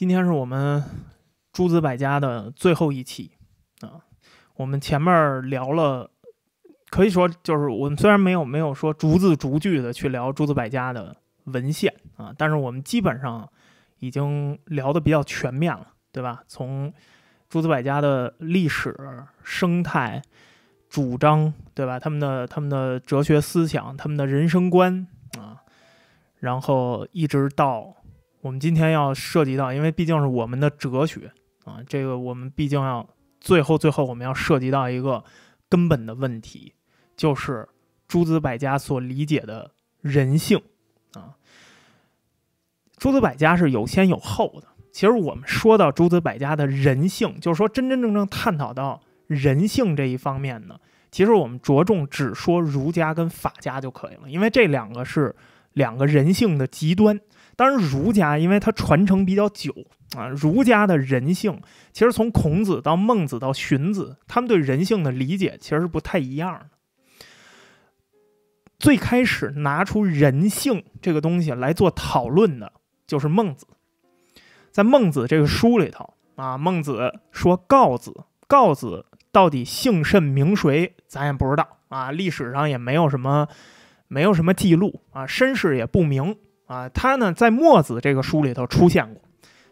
今天是我们诸子百家的最后一期啊，我们前面聊了，可以说就是我们虽然没有没有说逐字逐句的去聊诸子百家的文献啊，但是我们基本上已经聊的比较全面了，对吧？从诸子百家的历史、生态、主张，对吧？他们的他们的哲学思想、他们的人生观啊，然后一直到。我们今天要涉及到，因为毕竟是我们的哲学啊，这个我们毕竟要最后最后我们要涉及到一个根本的问题，就是诸子百家所理解的人性啊。诸子百家是有先有后的，其实我们说到诸子百家的人性，就是说真真正正探讨到人性这一方面呢，其实我们着重只说儒家跟法家就可以了，因为这两个是两个人性的极端。当然，儒家因为它传承比较久啊，儒家的人性其实从孔子到孟子到荀子，他们对人性的理解其实是不太一样的。最开始拿出人性这个东西来做讨论的，就是孟子。在孟子这个书里头啊，孟子说：“告子，告子到底姓甚名谁？咱也不知道啊，历史上也没有什么，没有什么记录啊，身世也不明。”啊，他呢在《墨子》这个书里头出现过，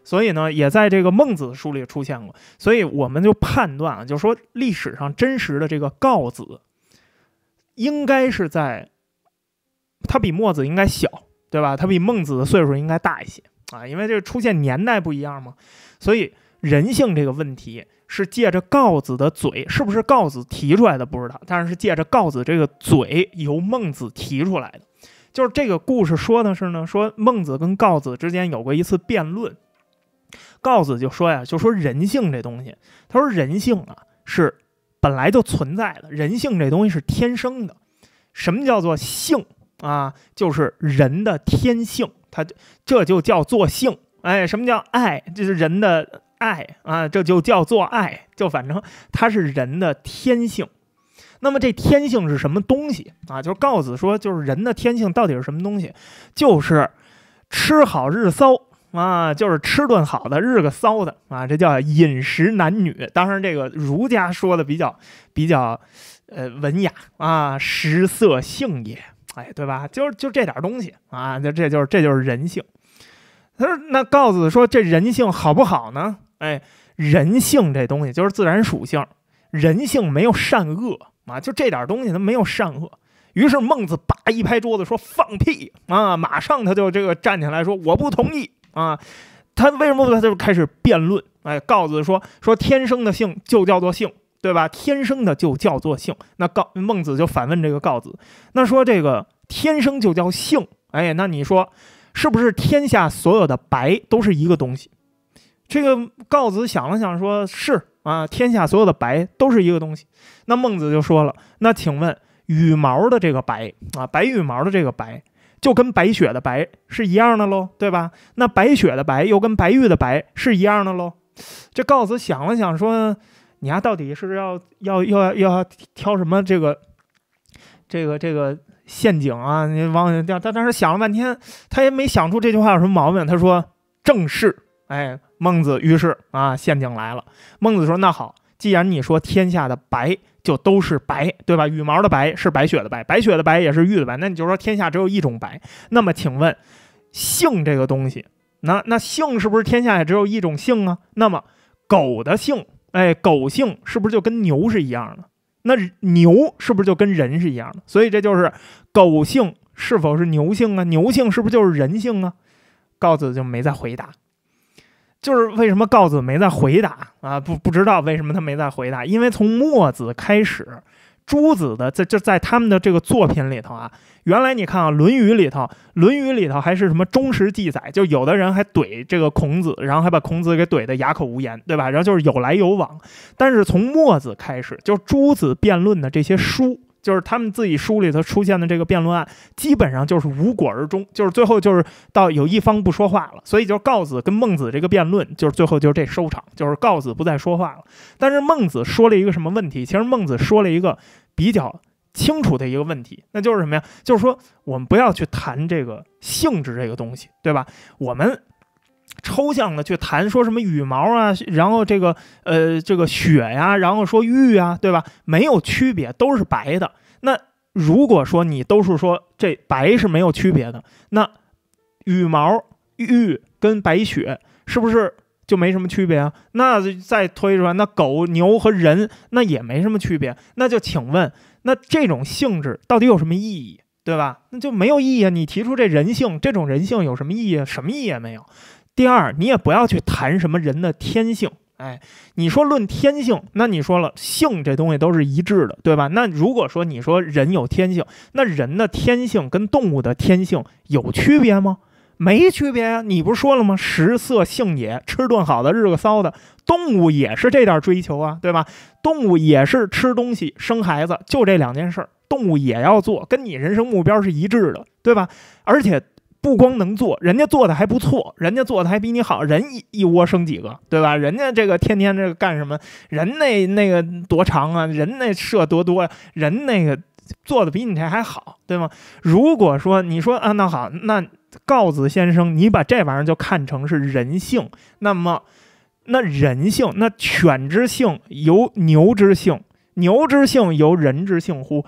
所以呢也在这个《孟子》的书里出现过，所以我们就判断啊，就说历史上真实的这个告子，应该是在他比墨子应该小，对吧？他比孟子的岁数应该大一些啊，因为这个出现年代不一样嘛。所以人性这个问题是借着告子的嘴，是不是告子提出来的不知道，但是是借着告子这个嘴由孟子提出来的。就是这个故事说的是呢，说孟子跟告子之间有过一次辩论，告子就说呀，就说人性这东西，他说人性啊是本来就存在的，人性这东西是天生的。什么叫做性啊？就是人的天性，他这就叫做性。哎，什么叫爱？就是人的爱啊，这就叫做爱，就反正它是人的天性。那么这天性是什么东西啊？就是告子说，就是人的天性到底是什么东西？就是吃好日骚啊，就是吃顿好的，日个骚的啊，这叫饮食男女。当然，这个儒家说的比较比较呃文雅啊，食色性也，哎，对吧？就是就这点东西啊，就这就是这就是人性。他说，那告子说这人性好不好呢？哎，人性这东西就是自然属性，人性没有善恶。啊，就这点东西，他没有善恶。于是孟子叭一拍桌子说：“放屁啊！”马上他就这个站起来说：“我不同意啊！”他为什么？他就开始辩论。哎，告子说：“说天生的性就叫做性，对吧？天生的就叫做性。”那告孟子就反问这个告子：“那说这个天生就叫性？哎，那你说是不是天下所有的白都是一个东西？”这个告子想了想，说是啊，天下所有的白都是一个东西。那孟子就说了，那请问羽毛的这个白啊，白羽毛的这个白，就跟白雪的白是一样的喽，对吧？那白雪的白又跟白玉的白是一样的喽。这告子想了想，说你还到底是要要要要挑什么这个这个这个陷阱啊？你往下掉。他当时想了半天，他也没想出这句话有什么毛病。他说正是，哎。孟子于是啊，陷阱来了。孟子说：“那好，既然你说天下的白就都是白，对吧？羽毛的白是白雪的白，白雪的白也是玉的白，那你就说天下只有一种白。那么，请问性这个东西，那那性是不是天下也只有一种性啊？那么狗的性，哎，狗性是不是就跟牛是一样的？那牛是不是就跟人是一样的？所以这就是狗性是否是牛性啊？牛性是不是就是人性啊？告子就没再回答。”就是为什么告子没在回答啊？不不知道为什么他没在回答，因为从墨子开始，诸子的在就在他们的这个作品里头啊，原来你看啊，《论语》里头，《论语》里头还是什么忠实记载，就有的人还怼这个孔子，然后还把孔子给怼得哑口无言，对吧？然后就是有来有往，但是从墨子开始，就诸子辩论的这些书。就是他们自己书里头出现的这个辩论案，基本上就是无果而终，就是最后就是到有一方不说话了，所以就是告子跟孟子这个辩论，就是最后就这收场，就是告子不再说话了。但是孟子说了一个什么问题？其实孟子说了一个比较清楚的一个问题，那就是什么呀？就是说我们不要去谈这个性质这个东西，对吧？我们。抽象的去谈说什么羽毛啊，然后这个呃这个雪呀，然后说玉啊，对吧？没有区别，都是白的。那如果说你都是说这白是没有区别的，那羽毛、玉跟白雪是不是就没什么区别啊？那再推出来，那狗、牛和人那也没什么区别。那就请问，那这种性质到底有什么意义，对吧？那就没有意义啊！你提出这人性，这种人性有什么意义？什么意义也没有。第二，你也不要去谈什么人的天性，哎，你说论天性，那你说了性这东西都是一致的，对吧？那如果说你说人有天性，那人的天性跟动物的天性有区别吗？没区别呀，你不是说了吗？食色性也，吃顿好的，日个骚的，动物也是这点追求啊，对吧？动物也是吃东西、生孩子，就这两件事儿，动物也要做，跟你人生目标是一致的，对吧？而且。不光能做，人家做的还不错，人家做的还比你好。人一一窝生几个，对吧？人家这个天天这个干什么？人那那个多长啊？人那射多多呀？人那个做的比你这还好，对吗？如果说你说啊，那好，那告子先生，你把这玩意儿就看成是人性。那么，那人性，那犬之性由牛之性，牛之性由人之性乎？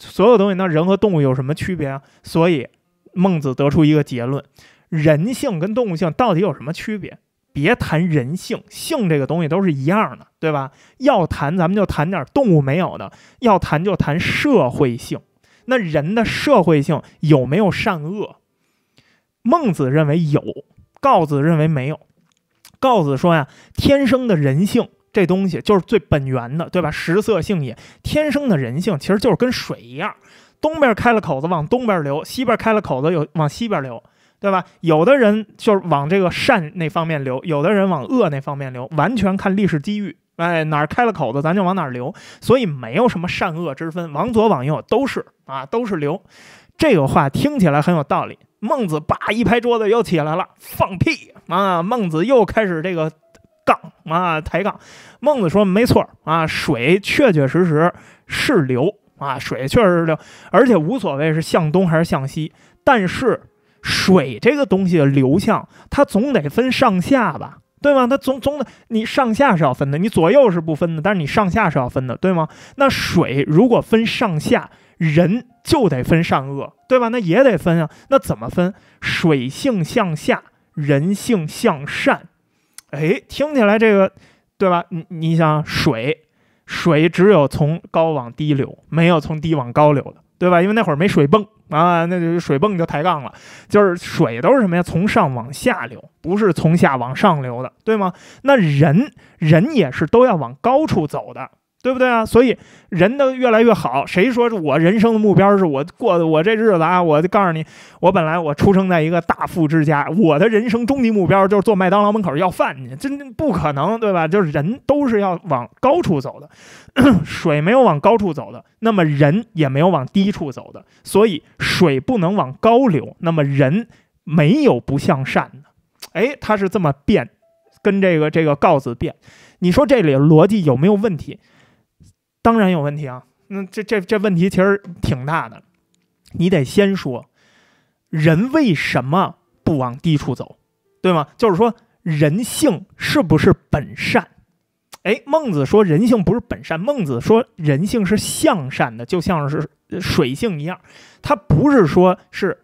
所有东西，那人和动物有什么区别啊？所以。孟子得出一个结论：人性跟动物性到底有什么区别？别谈人性，性这个东西都是一样的，对吧？要谈，咱们就谈点动物没有的；要谈，就谈社会性。那人的社会性有没有善恶？孟子认为有，告子认为没有。告子说呀，天生的人性这东西就是最本源的，对吧？食色性也。天生的人性其实就是跟水一样。东边开了口子，往东边流；西边开了口子，有往西边流，对吧？有的人就是往这个善那方面流，有的人往恶那方面流，完全看历史机遇。哎，哪儿开了口子，咱就往哪儿流。所以没有什么善恶之分，往左往右都是啊，都是流。这个话听起来很有道理。孟子叭一拍桌子又起来了，放屁啊！孟子又开始这个杠啊，抬杠。孟子说：“没错啊，水确确实实是流。”啊，水确实是流，而且无所谓是向东还是向西。但是水这个东西的流向，它总得分上下吧，对吗？它总总得你上下是要分的，你左右是不分的，但是你上下是要分的，对吗？那水如果分上下，人就得分善恶，对吧？那也得分啊。那怎么分？水性向下，人性向善。哎，听起来这个，对吧？你你想水。水只有从高往低流，没有从低往高流的，对吧？因为那会儿没水泵啊，那就水泵就抬杠了，就是水都是什么呀？从上往下流，不是从下往上流的，对吗？那人人也是都要往高处走的。对不对啊？所以人都越来越好。谁说是我人生的目标是我过我这日子啊？我就告诉你，我本来我出生在一个大富之家，我的人生终极目标就是坐麦当劳门口要饭去，真不可能，对吧？就是人都是要往高处走的，水没有往高处走的，那么人也没有往低处走的，所以水不能往高流，那么人没有不向善的。哎，他是这么变，跟这个这个告子变，你说这里逻辑有没有问题？当然有问题啊，那这这这问题其实挺大的，你得先说人为什么不往低处走，对吗？就是说人性是不是本善？哎，孟子说人性不是本善，孟子说人性是向善的，就像是水性一样，它不是说是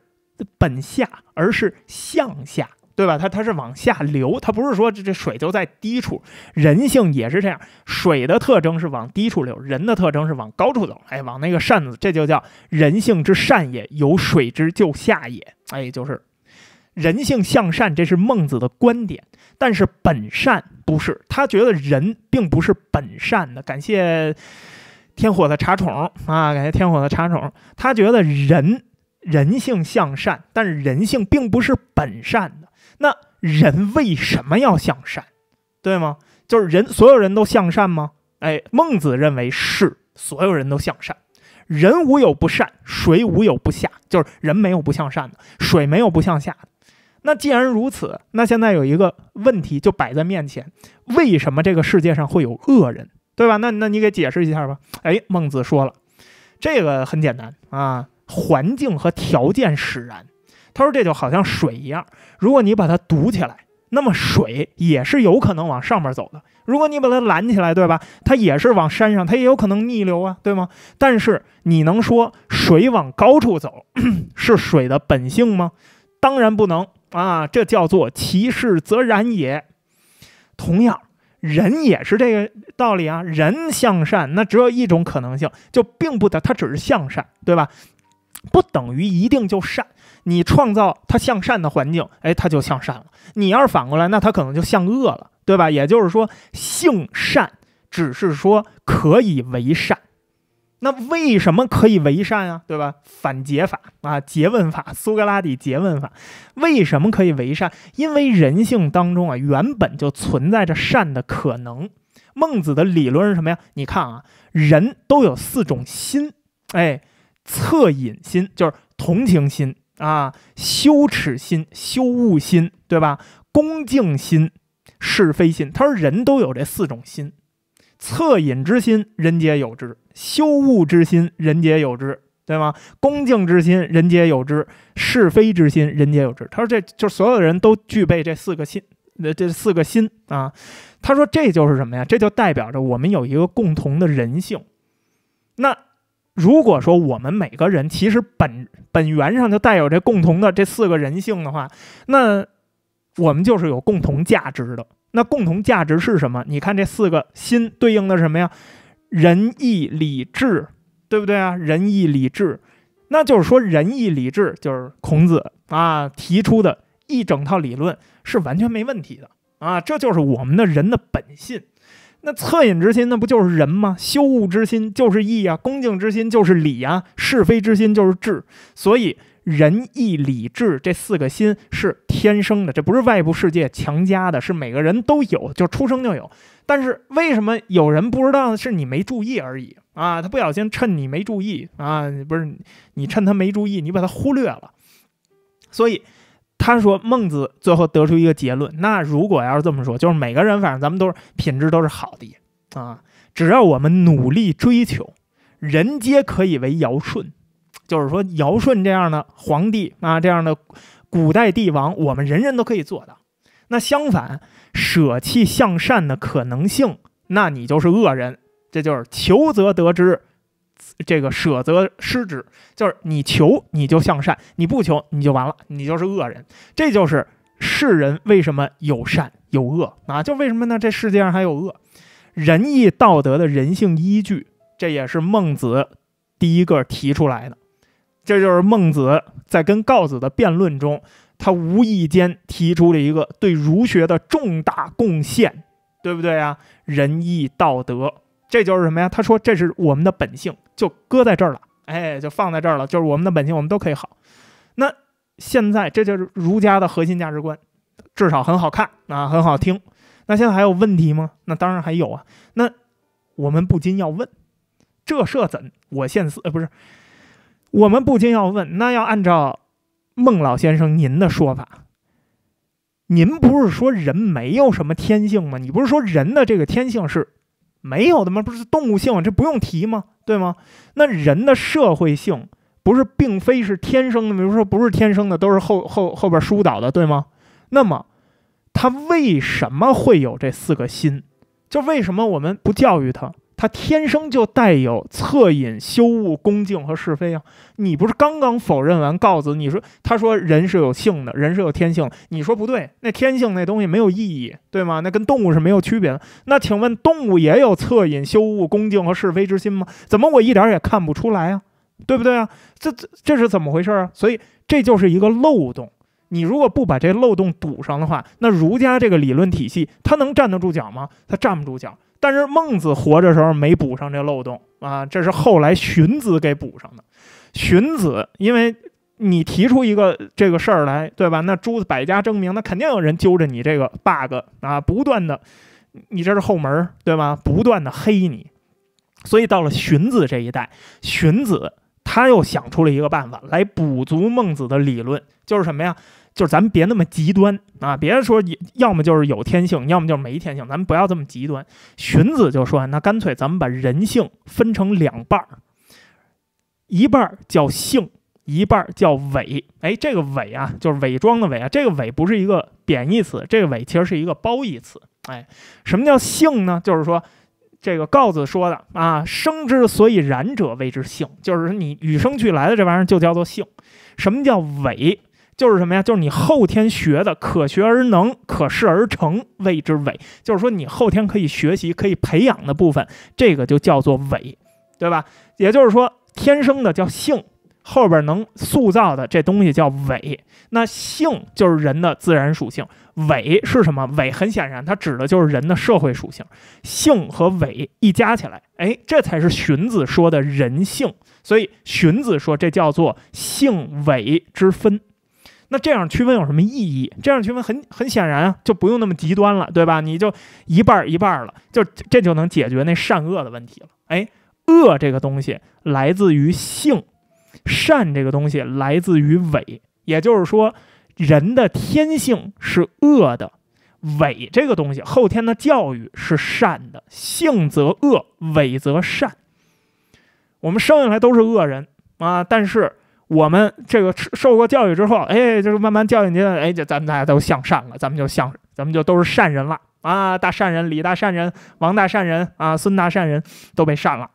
本下，而是向下。对吧？它它是往下流，它不是说这这水就在低处，人性也是这样。水的特征是往低处流，人的特征是往高处走。哎，往那个扇子，这就叫人性之善也，有水之就下也。哎，就是人性向善，这是孟子的观点。但是本善不是他觉得人并不是本善的。感谢天火的茶宠啊，感谢天火的茶宠。他觉得人人性向善，但是人性并不是本善的。那人为什么要向善，对吗？就是人，所有人都向善吗？哎，孟子认为是，所有人都向善。人无有不善，水无有不下，就是人没有不向善的，水没有不向下。那既然如此，那现在有一个问题就摆在面前，为什么这个世界上会有恶人，对吧？那那你给解释一下吧。哎，孟子说了，这个很简单啊，环境和条件使然。他说：“这就好像水一样，如果你把它堵起来，那么水也是有可能往上面走的。如果你把它拦起来，对吧？它也是往山上，它也有可能逆流啊，对吗？但是你能说水往高处走是水的本性吗？当然不能啊，这叫做其势则然也。同样，人也是这个道理啊。人向善，那只有一种可能性，就并不的。它只是向善，对吧？不等于一定就善。”你创造他向善的环境，哎，他就向善了。你要是反过来，那他可能就向恶了，对吧？也就是说，性善只是说可以为善。那为什么可以为善啊？对吧？反诘法啊，诘问法，苏格拉底诘问法。为什么可以为善？因为人性当中啊，原本就存在着善的可能。孟子的理论是什么呀？你看啊，人都有四种心，哎，恻隐心就是同情心。啊，羞耻心、羞恶心，对吧？恭敬心、是非心。他说，人都有这四种心：恻隐之心，人皆有之；羞恶之心，人皆有之，对吗？恭敬之心，人皆有之；是非之心，人皆有之。他说，这就所有的人都具备这四个心，那这四个心啊。他说，这就是什么呀？这就代表着我们有一个共同的人性。那。如果说我们每个人其实本本源上就带有这共同的这四个人性的话，那我们就是有共同价值的。那共同价值是什么？你看这四个心对应的什么呀？仁义礼智，对不对啊？仁义礼智，那就是说仁义礼智就是孔子啊提出的一整套理论是完全没问题的啊，这就是我们的人的本性。那恻隐之心，那不就是仁吗？羞恶之心就是义啊，恭敬之心就是礼啊，是非之心就是智。所以，仁义礼智这四个心是天生的，这不是外部世界强加的，是每个人都有，就出生就有。但是，为什么有人不知道是你没注意而已啊！他不小心趁你没注意啊，不是你趁他没注意，你把他忽略了。所以。他说孟子最后得出一个结论，那如果要是这么说，就是每个人反正咱们都是品质都是好的啊，只要我们努力追求，人皆可以为尧舜，就是说尧舜这样的皇帝啊这样的古代帝王，我们人人都可以做到。那相反，舍弃向善的可能性，那你就是恶人，这就是求则得之。这个舍则失之，就是你求你就向善，你不求你就完了，你就是恶人。这就是世人为什么有善有恶啊？就为什么呢？这世界上还有恶？仁义道德的人性依据，这也是孟子第一个提出来的。这就是孟子在跟告子的辩论中，他无意间提出了一个对儒学的重大贡献，对不对啊？仁义道德。这就是什么呀？他说：“这是我们的本性，就搁在这儿了，哎，就放在这儿了，就是我们的本性，我们都可以好。”那现在这就是儒家的核心价值观，至少很好看啊，很好听。那现在还有问题吗？那当然还有啊。那我们不禁要问：这设怎？我现死？呃，不是，我们不禁要问：那要按照孟老先生您的说法，您不是说人没有什么天性吗？你不是说人的这个天性是？没有的吗？不是动物性，这不用提吗？对吗？那人的社会性不是，并非是天生的，比如说不是天生的，都是后后后边疏导的，对吗？那么，他为什么会有这四个心？就为什么我们不教育他？他天生就带有恻隐、羞恶、恭敬和是非啊！你不是刚刚否认完告子？你说他说人是有性的，人是有天性，你说不对，那天性那东西没有意义，对吗？那跟动物是没有区别的。那请问动物也有恻隐、羞恶、恭敬和是非之心吗？怎么我一点也看不出来啊？对不对啊？这这这是怎么回事啊？所以这就是一个漏洞。你如果不把这漏洞堵上的话，那儒家这个理论体系它能站得住脚吗？它站不住脚。但是孟子活着时候没补上这漏洞啊，这是后来荀子给补上的。荀子，因为你提出一个这个事儿来，对吧？那诸子百家争鸣，那肯定有人揪着你这个 bug 啊，不断的，你这是后门，对吧？不断的黑你，所以到了荀子这一代，荀子他又想出了一个办法来补足孟子的理论，就是什么呀？就是咱们别那么极端啊！别说要么就是有天性，要么就是没天性，咱们不要这么极端。荀子就说：“那干脆咱们把人性分成两半儿，一半儿叫性，一半儿叫伪。”哎，这个伪啊，就是伪装的伪啊。这个伪不是一个贬义词，这个伪其实是一个褒义词。哎，什么叫性呢？就是说这个告子说的啊，“生之所以然者谓之性”，就是你与生俱来的这玩意儿就叫做性。什么叫伪？就是什么呀？就是你后天学的，可学而能，可事而成，谓之伪。就是说，你后天可以学习、可以培养的部分，这个就叫做伪，对吧？也就是说，天生的叫性，后边能塑造的这东西叫伪。那性就是人的自然属性，伪是什么？伪很显然，它指的就是人的社会属性。性和伪一加起来，哎，这才是荀子说的人性。所以，荀子说这叫做性伪之分。那这样区分有什么意义？这样区分很很显然啊，就不用那么极端了，对吧？你就一半一半了，就这就能解决那善恶的问题了。哎，恶这个东西来自于性，善这个东西来自于伪。也就是说，人的天性是恶的，伪这个东西后天的教育是善的。性则恶，伪则善。我们生下来都是恶人啊，但是。我们这个受过教育之后，哎，就是慢慢教育您，哎，就咱们大家都向善了，咱们就向，咱们就都是善人了啊！大善人李大善人、王大善人啊、孙大善人都被善了。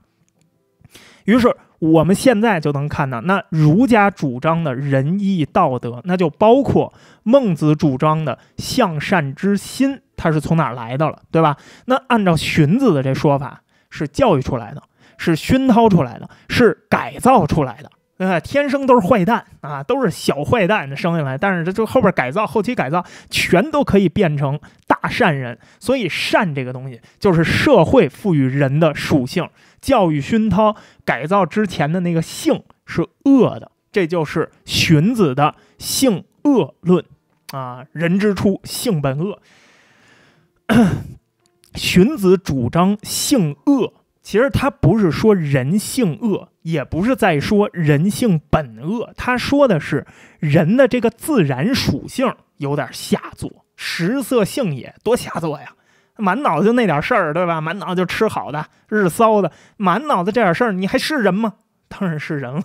于是我们现在就能看到，那儒家主张的仁义道德，那就包括孟子主张的向善之心，它是从哪来的了，对吧？那按照荀子的这说法，是教育出来的，是熏陶出来的，是改造出来的。呃，天生都是坏蛋啊，都是小坏蛋生下来，但是这就后边改造，后期改造，全都可以变成大善人。所以善这个东西，就是社会赋予人的属性，教育熏陶改造之前的那个性是恶的，这就是荀子的性恶论啊，人之初性本恶。荀子主张性恶。其实他不是说人性恶，也不是在说人性本恶，他说的是人的这个自然属性有点下作，食色性也，多下作呀！满脑子就那点事儿，对吧？满脑子就吃好的、日骚的，满脑子这点事儿，你还是人吗？当然是人了。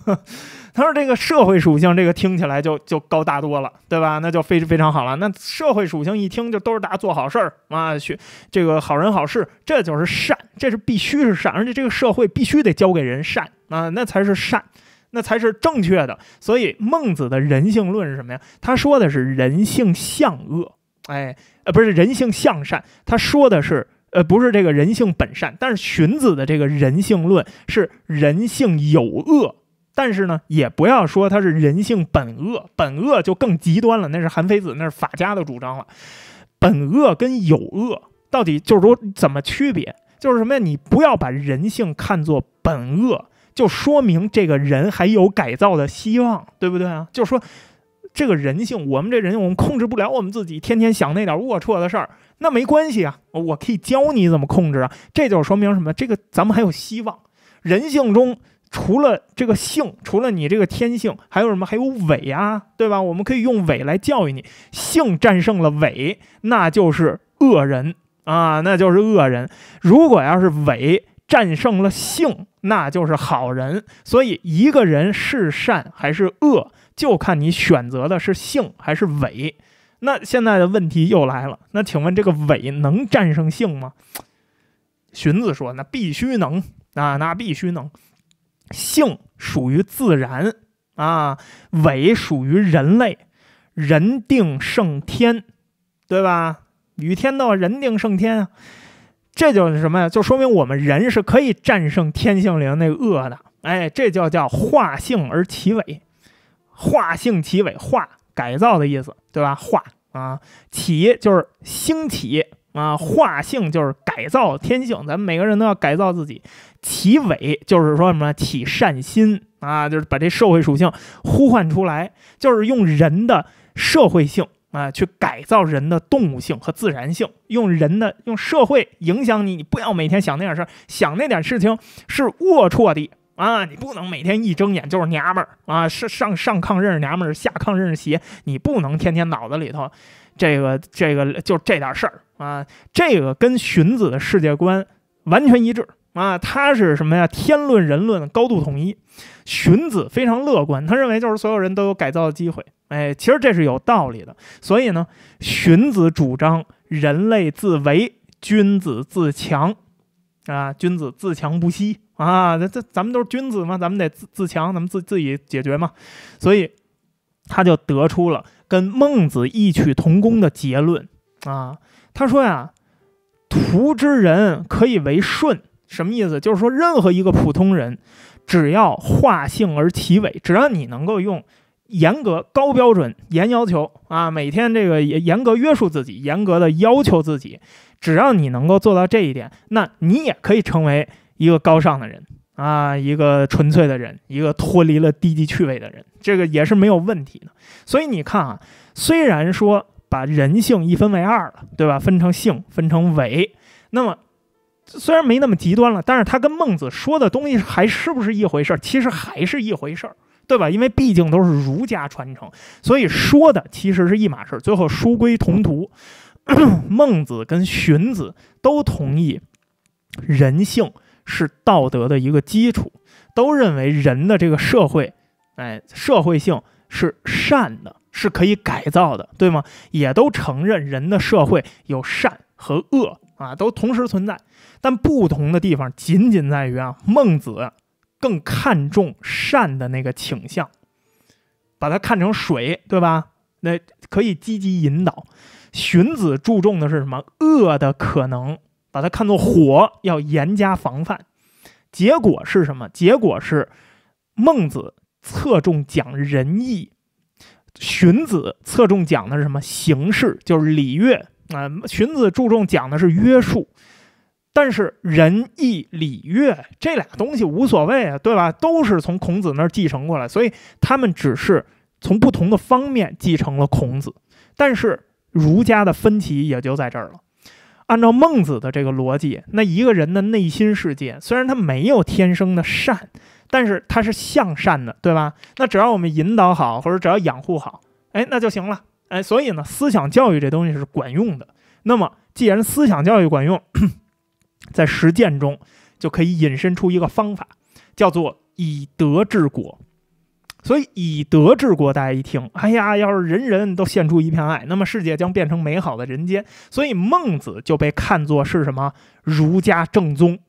他说这个社会属性，这个听起来就就高大多了，对吧？那就非非常好了。那社会属性一听就都是大家做好事儿啊，学这个好人好事，这就是善，这是必须是善。而且这个社会必须得教给人善啊，那才是善，那才是正确的。所以孟子的人性论是什么呀？他说的是人性向恶，哎呃，不是人性向善，他说的是。呃，不是这个人性本善，但是荀子的这个人性论是人性有恶，但是呢，也不要说他是人性本恶，本恶就更极端了，那是韩非子，那是法家的主张了。本恶跟有恶到底就是说怎么区别？就是什么呀？你不要把人性看作本恶，就说明这个人还有改造的希望，对不对啊？就是说。这个人性，我们这人我们控制不了我们自己，天天想那点龌龊的事儿，那没关系啊，我可以教你怎么控制啊。这就说明什么？这个咱们还有希望。人性中除了这个性，除了你这个天性，还有什么？还有伪啊，对吧？我们可以用伪来教育你，性战胜了伪，那就是恶人啊，那就是恶人。如果要是伪。战胜了性，那就是好人。所以，一个人是善还是恶，就看你选择的是性还是伪。那现在的问题又来了，那请问这个伪能战胜性吗？荀子说，那必须能啊，那必须能。性属于自然啊，伪属于人类，人定胜天，对吧？与天斗，人定胜天啊。这就是什么呀？就说明我们人是可以战胜天性灵那恶的。哎，这就叫化性而起伪，化性起伪化改造的意思，对吧？化啊，起就是兴起啊，化性就是改造天性，咱们每个人都要改造自己。起伪就是说什么？起善心啊，就是把这社会属性呼唤出来，就是用人的社会性。啊，去改造人的动物性和自然性，用人的用社会影响你，你不要每天想那点事儿，想那点事情是龌龊的啊！你不能每天一睁眼就是娘们儿啊，上上上炕认识娘们儿，下炕认识鞋，你不能天天脑子里头，这个这个就这点事儿啊，这个跟荀子的世界观完全一致。啊，他是什么呀？天论人论高度统一。荀子非常乐观，他认为就是所有人都有改造的机会。哎，其实这是有道理的。所以呢，荀子主张人类自为，君子自强。啊，君子自强不息啊！这这咱们都是君子嘛，咱们得自自强，咱们自自己解决嘛。所以，他就得出了跟孟子异曲同工的结论啊。他说呀，徒之人可以为顺。什么意思？就是说，任何一个普通人，只要化性而其伟，只要你能够用严格高标准、严要求啊，每天这个严格约束自己，严格的要求自己，只要你能够做到这一点，那你也可以成为一个高尚的人啊，一个纯粹的人，一个脱离了低级趣味的人，这个也是没有问题的。所以你看啊，虽然说把人性一分为二了，对吧？分成性，分成伪，那么。虽然没那么极端了，但是他跟孟子说的东西还是不是一回事儿？其实还是一回事儿，对吧？因为毕竟都是儒家传承，所以说的其实是一码事。最后书归同途，孟子跟荀子都同意人性是道德的一个基础，都认为人的这个社会，哎，社会性是善的，是可以改造的，对吗？也都承认人的社会有善和恶。啊，都同时存在，但不同的地方仅仅在于啊，孟子更看重善的那个倾向，把它看成水，对吧？那可以积极引导。荀子注重的是什么？恶的可能，把它看作火，要严加防范。结果是什么？结果是，孟子侧重讲仁义，荀子侧重讲的是什么？形式，就是礼乐。啊，荀子注重讲的是约束，但是仁义礼乐这俩东西无所谓啊，对吧？都是从孔子那儿继承过来，所以他们只是从不同的方面继承了孔子。但是儒家的分歧也就在这儿了。按照孟子的这个逻辑，那一个人的内心世界虽然他没有天生的善，但是他是向善的，对吧？那只要我们引导好，或者只要养护好，哎，那就行了。哎，所以呢，思想教育这东西是管用的。那么，既然思想教育管用，在实践中就可以引申出一个方法，叫做以德治国。所以，以德治国，大家一听，哎呀，要是人人都献出一片爱，那么世界将变成美好的人间。所以，孟子就被看作是什么儒家正宗。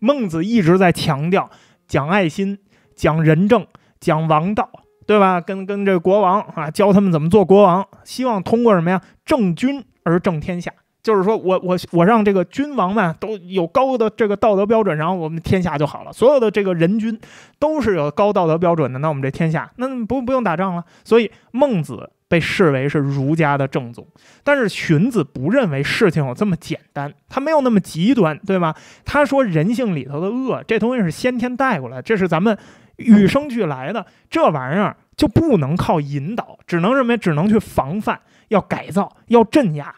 孟子一直在强调讲爱心、讲仁政、讲王道。对吧？跟跟这国王啊，教他们怎么做国王，希望通过什么呀？正君而正天下，就是说我我我让这个君王们都有高的这个道德标准，然后我们天下就好了。所有的这个人均都是有高道德标准的，那我们这天下，那不不用打仗了。所以孟子被视为是儒家的正宗，但是荀子不认为事情有这么简单，他没有那么极端，对吧？他说人性里头的恶，这东西是先天带过来，这是咱们。与生俱来的这玩意儿就不能靠引导，只能认为只能去防范，要改造，要镇压，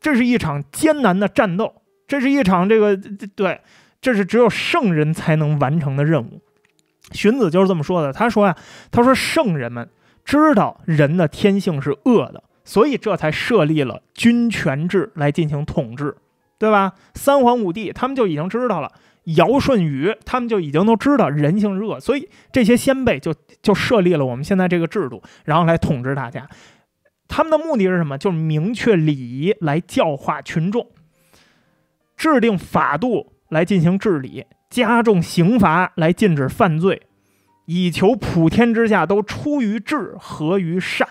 这是一场艰难的战斗，这是一场这个对，这是只有圣人才能完成的任务。荀子就是这么说的，他说呀，他说圣人们知道人的天性是恶的，所以这才设立了君权制来进行统治，对吧？三皇五帝他们就已经知道了。尧舜禹他们就已经都知道人性恶，所以这些先辈就就设立了我们现在这个制度，然后来统治大家。他们的目的是什么？就是明确礼仪来教化群众，制定法度来进行治理，加重刑罚来禁止犯罪，以求普天之下都出于治，合于善。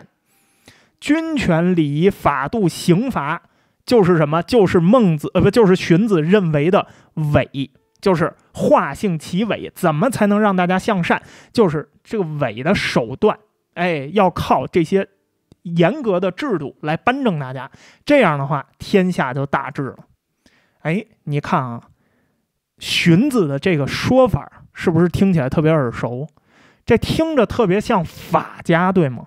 君权、礼仪、法度、刑罚，就是什么？就是孟子呃不就是荀子认为的伪。就是化性起伪，怎么才能让大家向善？就是这个伪的手段，哎，要靠这些严格的制度来颁正大家。这样的话，天下就大治了。哎，你看啊，荀子的这个说法是不是听起来特别耳熟？这听着特别像法家，对吗？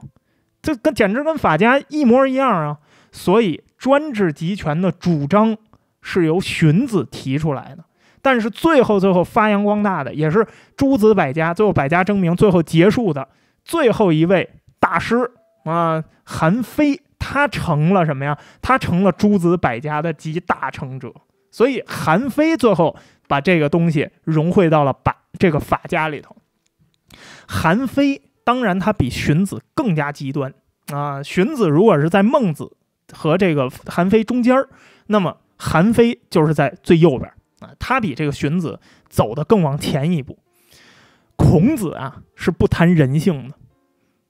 这跟简直跟法家一模一样啊！所以，专制集权的主张是由荀子提出来的。但是最后，最后发扬光大的也是诸子百家，最后百家争鸣，最后结束的最后一位大师啊，韩非，他成了什么呀？他成了诸子百家的集大成者。所以韩非最后把这个东西融汇到了把这个法家里头。韩非当然他比荀子更加极端啊。荀子如果是在孟子和这个韩非中间儿，那么韩非就是在最右边。他比这个荀子走的更往前一步。孔子啊是不谈人性的，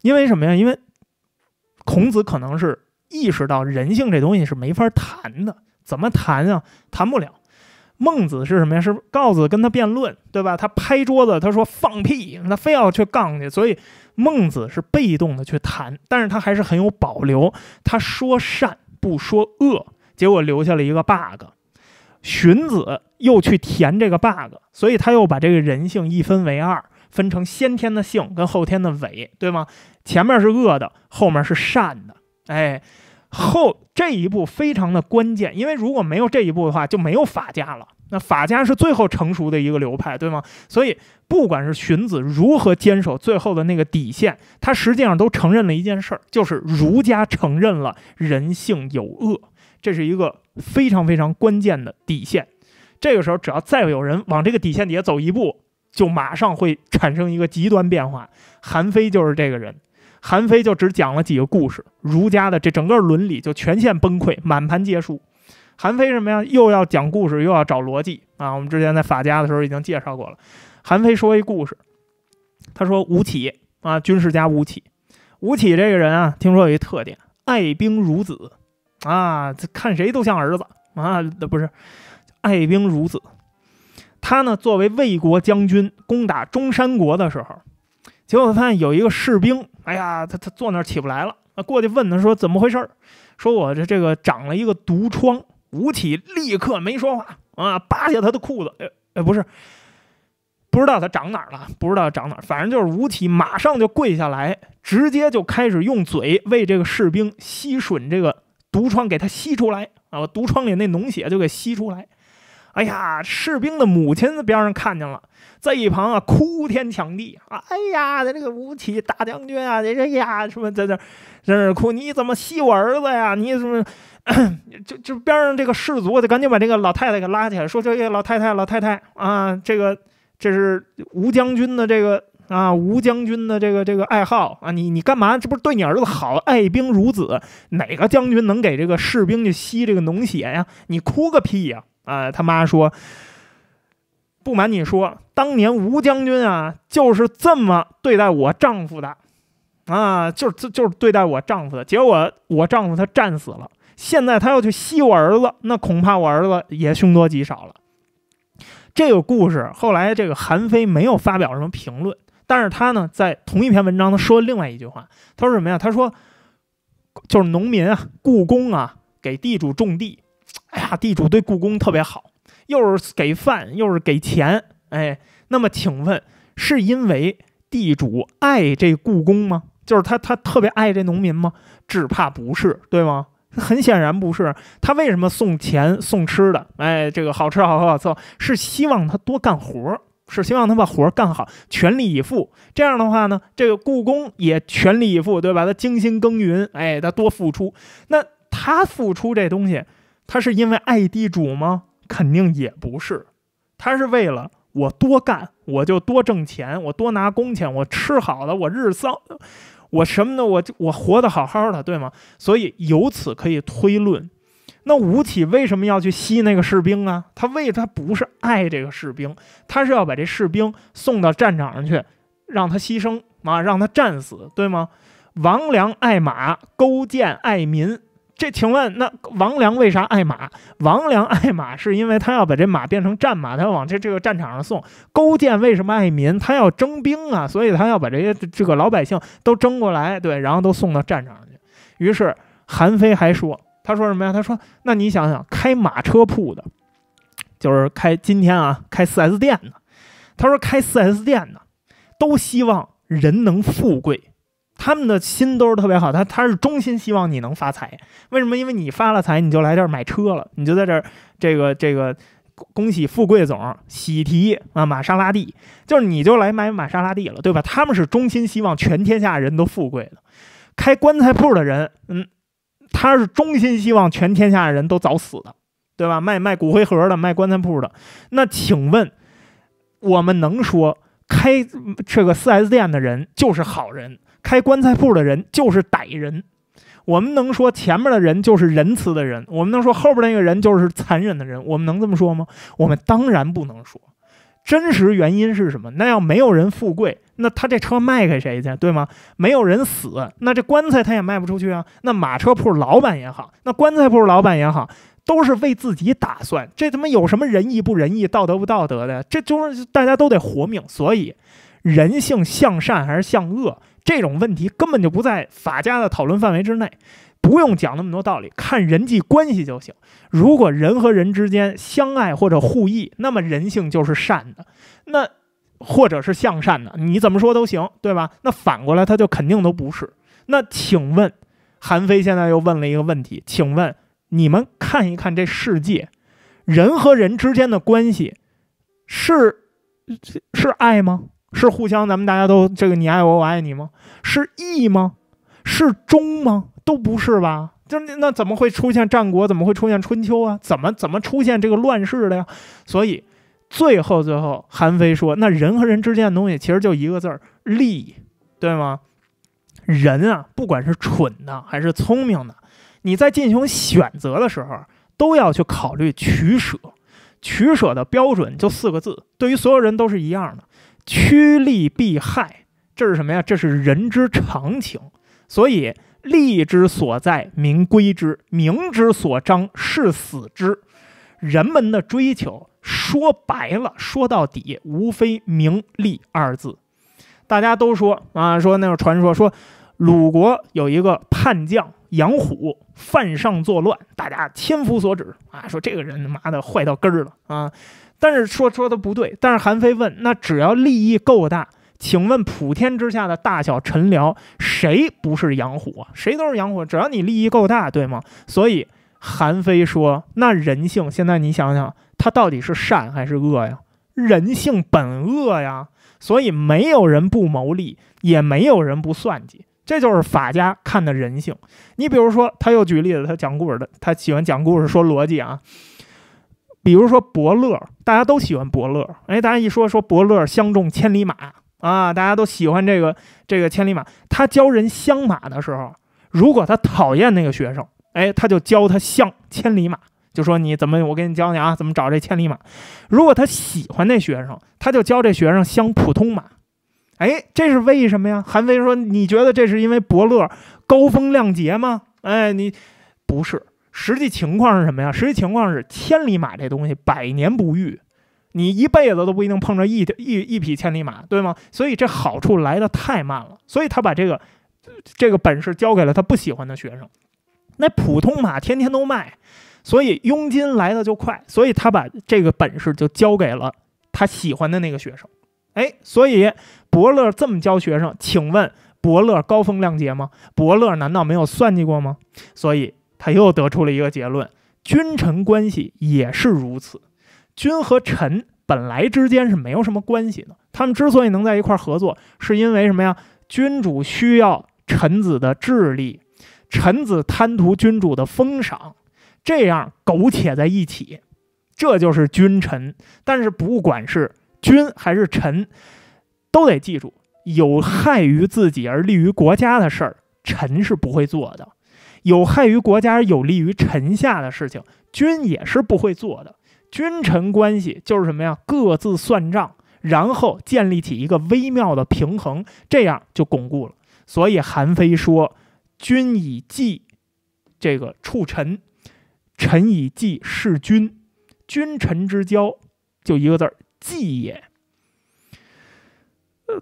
因为什么呀？因为孔子可能是意识到人性这东西是没法谈的，怎么谈啊？谈不了。孟子是什么呀？是告子跟他辩论，对吧？他拍桌子，他说放屁，他非要去杠去，所以孟子是被动的去谈，但是他还是很有保留，他说善不说恶，结果留下了一个 bug。荀子又去填这个 bug，所以他又把这个人性一分为二，分成先天的性跟后天的伪，对吗？前面是恶的，后面是善的。哎，后这一步非常的关键，因为如果没有这一步的话，就没有法家了。那法家是最后成熟的一个流派，对吗？所以，不管是荀子如何坚守最后的那个底线，他实际上都承认了一件事儿，就是儒家承认了人性有恶。这是一个非常非常关键的底线，这个时候只要再有人往这个底线底下走一步，就马上会产生一个极端变化。韩非就是这个人，韩非就只讲了几个故事，儒家的这整个伦理就全线崩溃，满盘皆输。韩非什么呀？又要讲故事，又要找逻辑啊！我们之前在法家的时候已经介绍过了。韩非说一故事，他说吴起啊，军事家吴起，吴起这个人啊，听说有一特点，爱兵如子。啊，这看谁都像儿子啊！那不是爱兵如子。他呢，作为魏国将军攻打中山国的时候，结果发现有一个士兵，哎呀，他他坐那儿起不来了。那过去问他说怎么回事儿，说：“我这这个长了一个毒疮。”吴起立刻没说话，啊，扒下他的裤子，哎哎，不是，不知道他长哪儿了，不知道长哪儿，反正就是吴起马上就跪下来，直接就开始用嘴为这个士兵吸吮这个。毒疮给他吸出来啊！毒疮里那脓血就给吸出来。哎呀，士兵的母亲在边上看见了，在一旁啊哭天抢地啊！哎呀，咱这个吴起大将军啊，这这呀什么在这在这哭？你怎么吸我儿子呀？你怎么？就就边上这个士卒就赶紧把这个老太太给拉起来，说：“这个老太太，老太太啊，这个这是吴将军的这个。”啊，吴将军的这个这个爱好啊，你你干嘛？这不是对你儿子好，爱兵如子。哪个将军能给这个士兵去吸这个脓血呀？你哭个屁呀！啊，他妈说，不瞒你说，当年吴将军啊，就是这么对待我丈夫的，啊，就是就就是对待我丈夫的。结果我丈夫他战死了，现在他要去吸我儿子，那恐怕我儿子也凶多吉少了。这个故事后来，这个韩非没有发表什么评论。但是他呢，在同一篇文章，他说另外一句话，他说什么呀？他说，就是农民啊，雇工啊，给地主种地。哎呀，地主对雇工特别好，又是给饭，又是给钱。哎，那么请问，是因为地主爱这雇工吗？就是他他特别爱这农民吗？只怕不是，对吗？很显然不是。他为什么送钱送吃的？哎，这个好吃好喝好伺，是希望他多干活。是希望他把活儿干好，全力以赴。这样的话呢，这个故宫也全力以赴，对吧？他精心耕耘，哎，他多付出。那他付出这东西，他是因为爱地主吗？肯定也不是，他是为了我多干，我就多挣钱，我多拿工钱，我吃好了，我日桑，我什么的，我我活得好好的，对吗？所以由此可以推论。那吴起为什么要去吸那个士兵啊？他为他不是爱这个士兵，他是要把这士兵送到战场上去，让他牺牲啊，让他战死，对吗？王良爱马，勾践爱民。这请问，那王良为啥爱马？王良爱马是因为他要把这马变成战马，他要往这这个战场上送。勾践为什么爱民？他要征兵啊，所以他要把这些这个老百姓都征过来，对，然后都送到战场上去。于是韩非还说。他说什么呀？他说：“那你想想，开马车铺的，就是开今天啊，开 4S 店的。他说开 4S 店的都希望人能富贵，他们的心都是特别好。他他是衷心希望你能发财。为什么？因为你发了财，你就来这儿买车了，你就在这儿这个这个恭喜富贵总喜提啊玛莎拉蒂，就是你就来买玛莎拉蒂了，对吧？他们是衷心希望全天下人都富贵的。开棺材铺的人，嗯。”他是衷心希望全天下的人都早死的，对吧？卖卖骨灰盒的，卖棺材铺的，那请问我们能说开这个 4S 店的人就是好人，开棺材铺的人就是歹人？我们能说前面的人就是仁慈的人，我们能说后边那个人就是残忍的人？我们能这么说吗？我们当然不能说。真实原因是什么？那要没有人富贵，那他这车卖给谁去，对吗？没有人死，那这棺材他也卖不出去啊。那马车铺老板也好，那棺材铺老板也好，都是为自己打算。这他妈有什么仁义不仁义，道德不道德的？这就是大家都得活命，所以人性向善还是向恶，这种问题根本就不在法家的讨论范围之内。不用讲那么多道理，看人际关系就行。如果人和人之间相爱或者互益，那么人性就是善的，那或者是向善的，你怎么说都行，对吧？那反过来他就肯定都不是。那请问，韩非现在又问了一个问题：请问你们看一看这世界，人和人之间的关系是是爱吗？是互相，咱们大家都这个你爱我，我爱你吗？是义吗？是忠吗？都不是吧？就那怎么会出现战国？怎么会出现春秋啊？怎么怎么出现这个乱世的呀？所以最后最后，韩非说，那人和人之间的东西其实就一个字儿——利，对吗？人啊，不管是蠢的还是聪明的，你在进行选择的时候，都要去考虑取舍。取舍的标准就四个字，对于所有人都是一样的：趋利避害。这是什么呀？这是人之常情。所以。利之所在，民归之；名之所彰，士死之。人们的追求，说白了，说到底，无非名利二字。大家都说啊，说那个传说，说鲁国有一个叛将杨虎犯上作乱，大家千夫所指啊，说这个人他妈的坏到根儿了啊！但是说说的不对，但是韩非问，那只要利益够大。请问普天之下的大小臣僚，谁不是养虎啊？谁都是养虎，只要你利益够大，对吗？所以韩非说：“那人性，现在你想想，他到底是善还是恶呀？人性本恶呀！所以没有人不谋利，也没有人不算计，这就是法家看的人性。你比如说，他又举例子，他讲故事的，他喜欢讲故事，说逻辑啊。比如说伯乐，大家都喜欢伯乐。哎，大家一说说伯乐相中千里马。”啊，大家都喜欢这个这个千里马。他教人相马的时候，如果他讨厌那个学生，哎，他就教他相千里马，就说你怎么，我给你教你啊，怎么找这千里马。如果他喜欢那学生，他就教这学生相普通马。哎，这是为什么呀？韩非说，你觉得这是因为伯乐高风亮节吗？哎，你不是，实际情况是什么呀？实际情况是千里马这东西百年不遇。你一辈子都不一定碰着一一一匹千里马，对吗？所以这好处来的太慢了，所以他把这个这个本事交给了他不喜欢的学生。那普通马天天都卖，所以佣金来的就快，所以他把这个本事就交给了他喜欢的那个学生。哎，所以伯乐这么教学生，请问伯乐高风亮节吗？伯乐难道没有算计过吗？所以他又得出了一个结论：君臣关系也是如此。君和臣本来之间是没有什么关系的，他们之所以能在一块儿合作，是因为什么呀？君主需要臣子的智力，臣子贪图君主的封赏，这样苟且在一起，这就是君臣。但是不管是君还是臣，都得记住：有害于自己而利于国家的事儿，臣是不会做的；有害于国家而有利于臣下的事情，君也是不会做的。君臣关系就是什么呀？各自算账，然后建立起一个微妙的平衡，这样就巩固了。所以韩非说：“君以计这个处臣，臣以计事君，君臣之交就一个字儿计也。”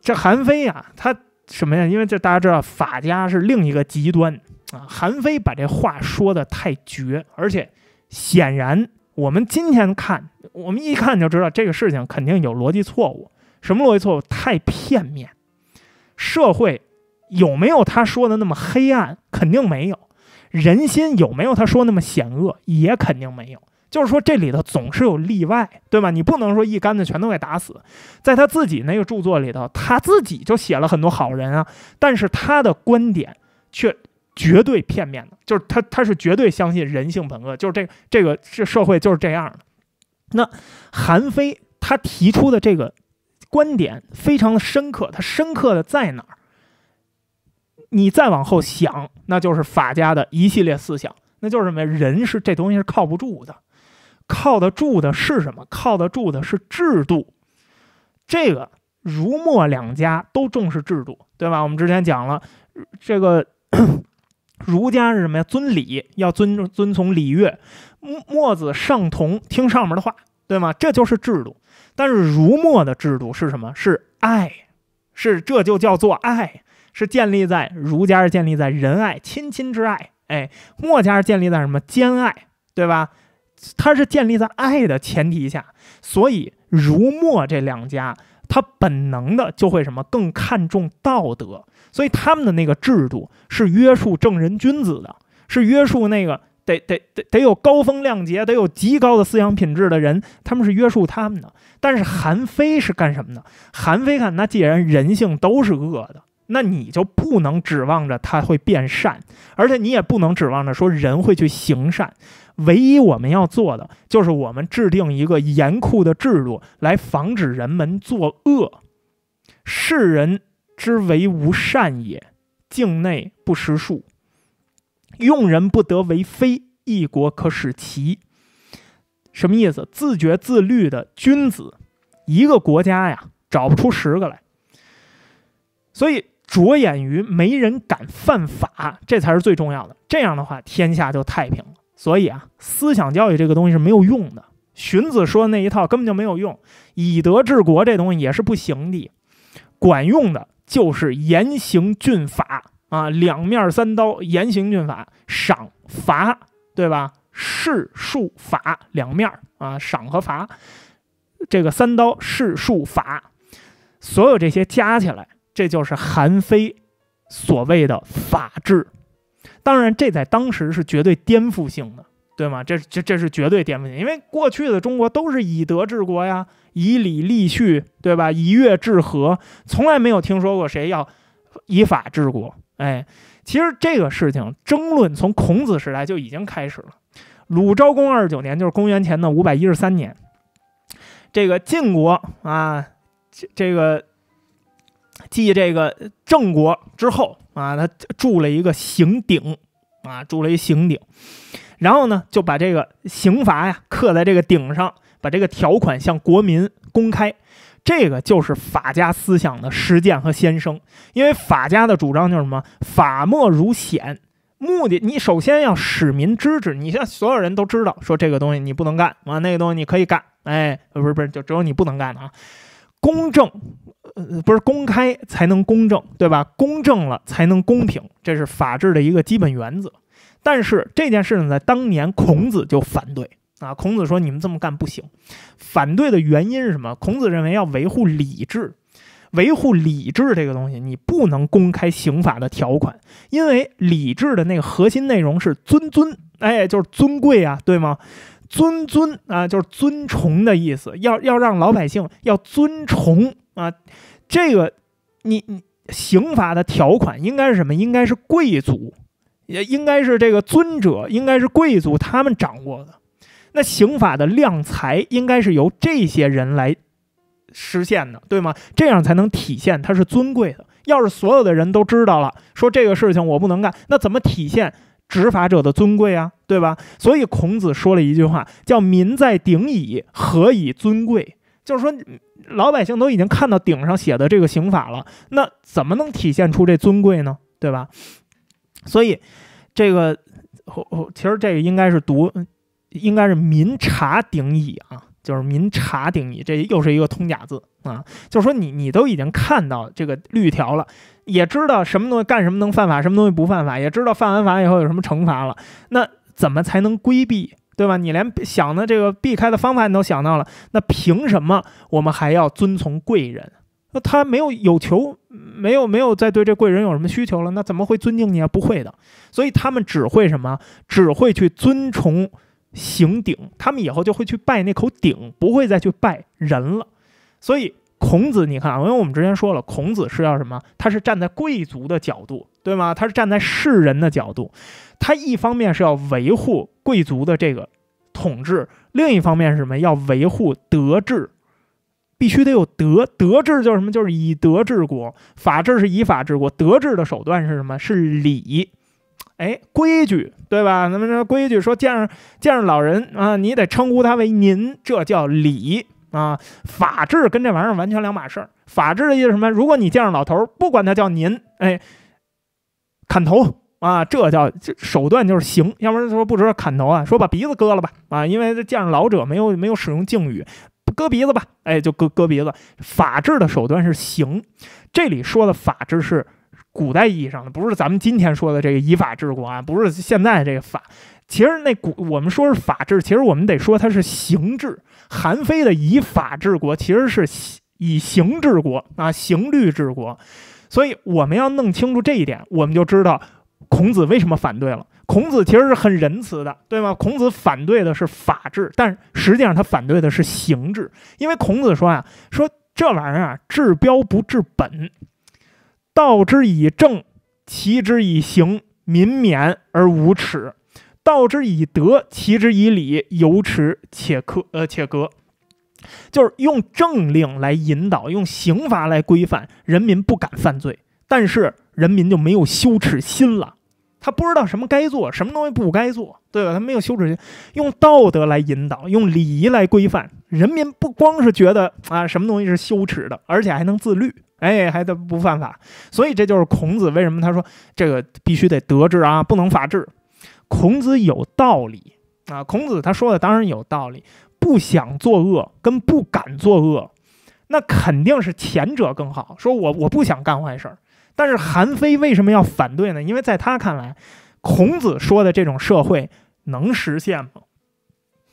这韩非呀，他什么呀？因为这大家知道，法家是另一个极端啊。韩非把这话说的太绝，而且显然。我们今天看，我们一看就知道这个事情肯定有逻辑错误。什么逻辑错误？太片面。社会有没有他说的那么黑暗？肯定没有。人心有没有他说那么险恶？也肯定没有。就是说，这里头总是有例外，对吧？你不能说一竿子全都给打死。在他自己那个著作里头，他自己就写了很多好人啊，但是他的观点却。绝对片面的，就是他，他是绝对相信人性本恶，就是这个，这个，这社会就是这样的。那韩非他提出的这个观点非常深刻，他深刻的在哪儿？你再往后想，那就是法家的一系列思想，那就是什么人是这东西是靠不住的，靠得住的是什么？靠得住的是制度。这个儒墨两家都重视制度，对吧？我们之前讲了这个。儒家是什么呀？尊礼，要尊遵从礼乐。墨子上同，听上面的话，对吗？这就是制度。但是儒墨的制度是什么？是爱，是这就叫做爱，是建立在儒家是建立在仁爱、亲亲之爱。哎，墨家是建立在什么兼爱，对吧？它是建立在爱的前提下，所以儒墨这两家，它本能的就会什么更看重道德。所以他们的那个制度是约束正人君子的，是约束那个得得得得有高风亮节、得有极高的思想品质的人，他们是约束他们的。但是韩非是干什么呢？韩非看，那既然人性都是恶的，那你就不能指望着他会变善，而且你也不能指望着说人会去行善。唯一我们要做的，就是我们制定一个严酷的制度来防止人们作恶。世人。之为无善也，境内不识数，用人不得为非，一国可使其。什么意思？自觉自律的君子，一个国家呀，找不出十个来。所以着眼于没人敢犯法，这才是最重要的。这样的话，天下就太平了。所以啊，思想教育这个东西是没有用的。荀子说的那一套根本就没有用，以德治国这东西也是不行的，管用的。就是严刑峻法啊，两面三刀，严刑峻法，赏罚，对吧？是术法两面啊，赏和罚，这个三刀是术法，所有这些加起来，这就是韩非所谓的法治。当然，这在当时是绝对颠覆性的。对吗？这这这是绝对颠覆性，因为过去的中国都是以德治国呀，以礼立序，对吧？以乐治和，从来没有听说过谁要以法治国。哎，其实这个事情争论从孔子时代就已经开始了。鲁昭公二十九年，就是公元前的五百一十三年，这个晋国啊，这个继这个郑国之后啊，他筑了一个刑鼎，啊，筑了一刑鼎。然后呢，就把这个刑罚呀刻在这个顶上，把这个条款向国民公开，这个就是法家思想的实践和先声。因为法家的主张就是什么？法莫如显，目的你首先要使民知之，你像所有人都知道，说这个东西你不能干啊，那个东西你可以干。哎，不是不是，就只有你不能干的啊。公正，呃，不是公开才能公正，对吧？公正了才能公平，这是法治的一个基本原则。但是这件事呢，在当年孔子就反对啊。孔子说：“你们这么干不行。”反对的原因是什么？孔子认为要维护礼制，维护礼制这个东西，你不能公开刑法的条款，因为礼制的那个核心内容是尊尊，哎，就是尊贵啊，对吗？尊尊啊，就是尊崇的意思，要要让老百姓要尊崇啊。这个，你你刑法的条款应该是什么？应该是贵族。也应该是这个尊者，应该是贵族，他们掌握的。那刑法的量裁，应该是由这些人来实现的，对吗？这样才能体现他是尊贵的。要是所有的人都知道了，说这个事情我不能干，那怎么体现执法者的尊贵啊？对吧？所以孔子说了一句话，叫“民在顶矣，何以尊贵？”就是说，老百姓都已经看到顶上写的这个刑法了，那怎么能体现出这尊贵呢？对吧？所以，这个后后其实这个应该是读，应该是“民察顶矣”啊，就是“民察顶矣”。这又是一个通假字啊，就是说你你都已经看到这个律条了，也知道什么东西干什么能犯法，什么东西不犯法，也知道犯完法以后有什么惩罚了。那怎么才能规避，对吧？你连想的这个避开的方法你都想到了，那凭什么我们还要遵从贵人？那他没有有求，没有没有再对这贵人有什么需求了，那怎么会尊敬你啊？不会的，所以他们只会什么？只会去尊崇行鼎，他们以后就会去拜那口鼎，不会再去拜人了。所以孔子，你看啊，因为我们之前说了，孔子是要什么？他是站在贵族的角度，对吗？他是站在世人的角度，他一方面是要维护贵族的这个统治，另一方面是什么？要维护德治。必须得有德，德治就是什么？就是以德治国。法治是以法治国。德治的手段是什么？是礼，哎，规矩，对吧？咱们这规矩说见着见着老人啊，你得称呼他为您，这叫礼啊。法治跟这玩意儿完全两码事儿。法治的意思什么？如果你见着老头，儿，不管他叫您，哎，砍头啊，这叫手段就是行，要不然说不知道砍头啊，说把鼻子割了吧啊，因为见着老者没有没有使用敬语。割鼻子吧，哎，就割割鼻子。法治的手段是刑，这里说的法治是古代意义上的，不是咱们今天说的这个以法治国啊，不是现在这个法。其实那古我们说是法治，其实我们得说它是刑治。韩非的以法治国，其实是以刑治国啊，刑律治国。所以我们要弄清楚这一点，我们就知道。孔子为什么反对了？孔子其实是很仁慈的，对吗？孔子反对的是法治，但实际上他反对的是刑治。因为孔子说啊，说这玩意儿啊，治标不治本。道之以政，齐之以刑，民免而无耻；道之以德，齐之以礼，有耻且格。呃，且格，就是用政令来引导，用刑罚来规范人民，不敢犯罪。但是。”人民就没有羞耻心了，他不知道什么该做，什么东西不该做，对吧？他没有羞耻心，用道德来引导，用礼仪来规范人民，不光是觉得啊，什么东西是羞耻的，而且还能自律，哎，还得不犯法。所以这就是孔子为什么他说这个必须得德治啊，不能法治。孔子有道理啊，孔子他说的当然有道理。不想作恶，跟不敢作恶，那肯定是前者更好。说我我不想干坏事儿。但是韩非为什么要反对呢？因为在他看来，孔子说的这种社会能实现吗？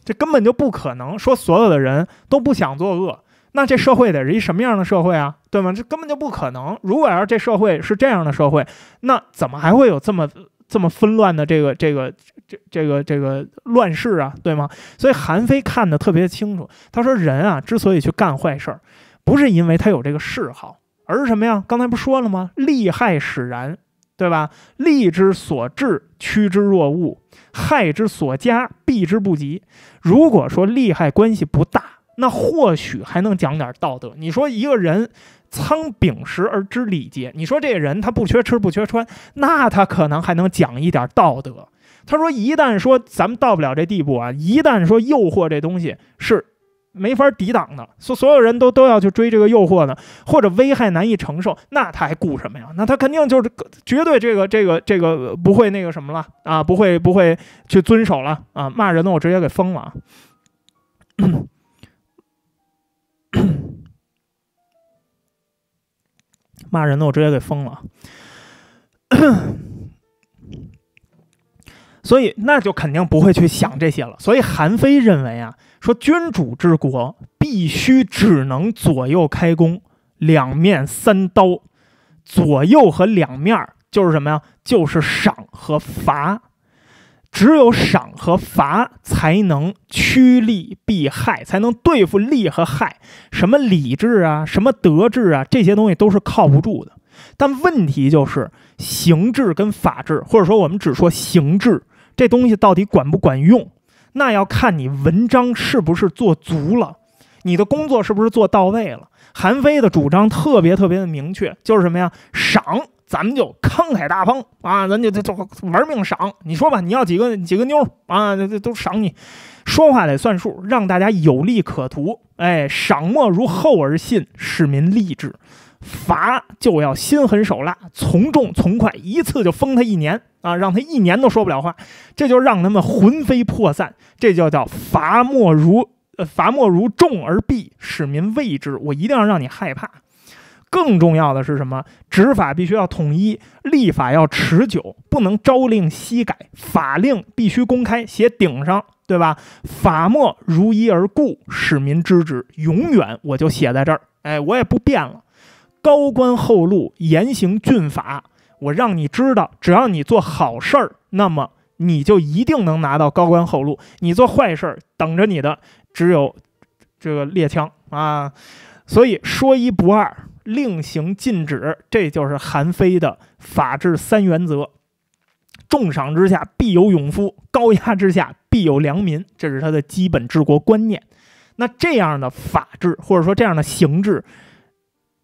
这根本就不可能。说所有的人都不想作恶，那这社会得是一什么样的社会啊？对吗？这根本就不可能。如果要是这社会是这样的社会，那怎么还会有这么这么纷乱的这个这个这这个这个乱世啊？对吗？所以韩非看得特别清楚。他说：“人啊，之所以去干坏事儿，不是因为他有这个嗜好。”而什么呀？刚才不说了吗？利害使然，对吧？利之所至，趋之若鹜；害之所加，避之不及。如果说利害关系不大，那或许还能讲点道德。你说一个人仓廪实而知礼节，你说这人他不缺吃不缺穿，那他可能还能讲一点道德。他说，一旦说咱们到不了这地步啊，一旦说诱惑这东西是。没法抵挡的，所所有人都都要去追这个诱惑呢，或者危害难以承受，那他还顾什么呀？那他肯定就是绝对这个这个这个不会那个什么了啊，不会不会去遵守了啊！骂人的我直接给封了啊！骂人的我直接给封了。所以那就肯定不会去想这些了。所以韩非认为啊。说君主之国必须只能左右开弓，两面三刀。左右和两面儿就是什么呀？就是赏和罚。只有赏和罚才能趋利避害，才能对付利和害。什么礼制啊，什么德治啊，这些东西都是靠不住的。但问题就是，刑制跟法治，或者说我们只说刑制，这东西到底管不管用？那要看你文章是不是做足了，你的工作是不是做到位了。韩非的主张特别特别的明确，就是什么呀？赏，咱们就慷慨大方啊，咱就就就玩命赏。你说吧，你要几个几个妞啊，这这都赏你。说话得算数，让大家有利可图。哎，赏莫如厚而信，使民励之。罚就要心狠手辣，从重从快，一次就封他一年啊，让他一年都说不了话，这就让他们魂飞魄散，这就叫罚莫如罚莫如重而必使民畏之。我一定要让你害怕。更重要的是什么？执法必须要统一，立法要持久，不能朝令夕改。法令必须公开写顶上，对吧？法莫如一而固，使民知之。永远我就写在这儿，哎，我也不变了。高官厚禄，严刑峻法。我让你知道，只要你做好事儿，那么你就一定能拿到高官厚禄；你做坏事儿，等着你的只有这个猎枪啊！所以说一不二，令行禁止，这就是韩非的法治三原则：重赏之下必有勇夫，高压之下必有良民。这是他的基本治国观念。那这样的法治，或者说这样的行制。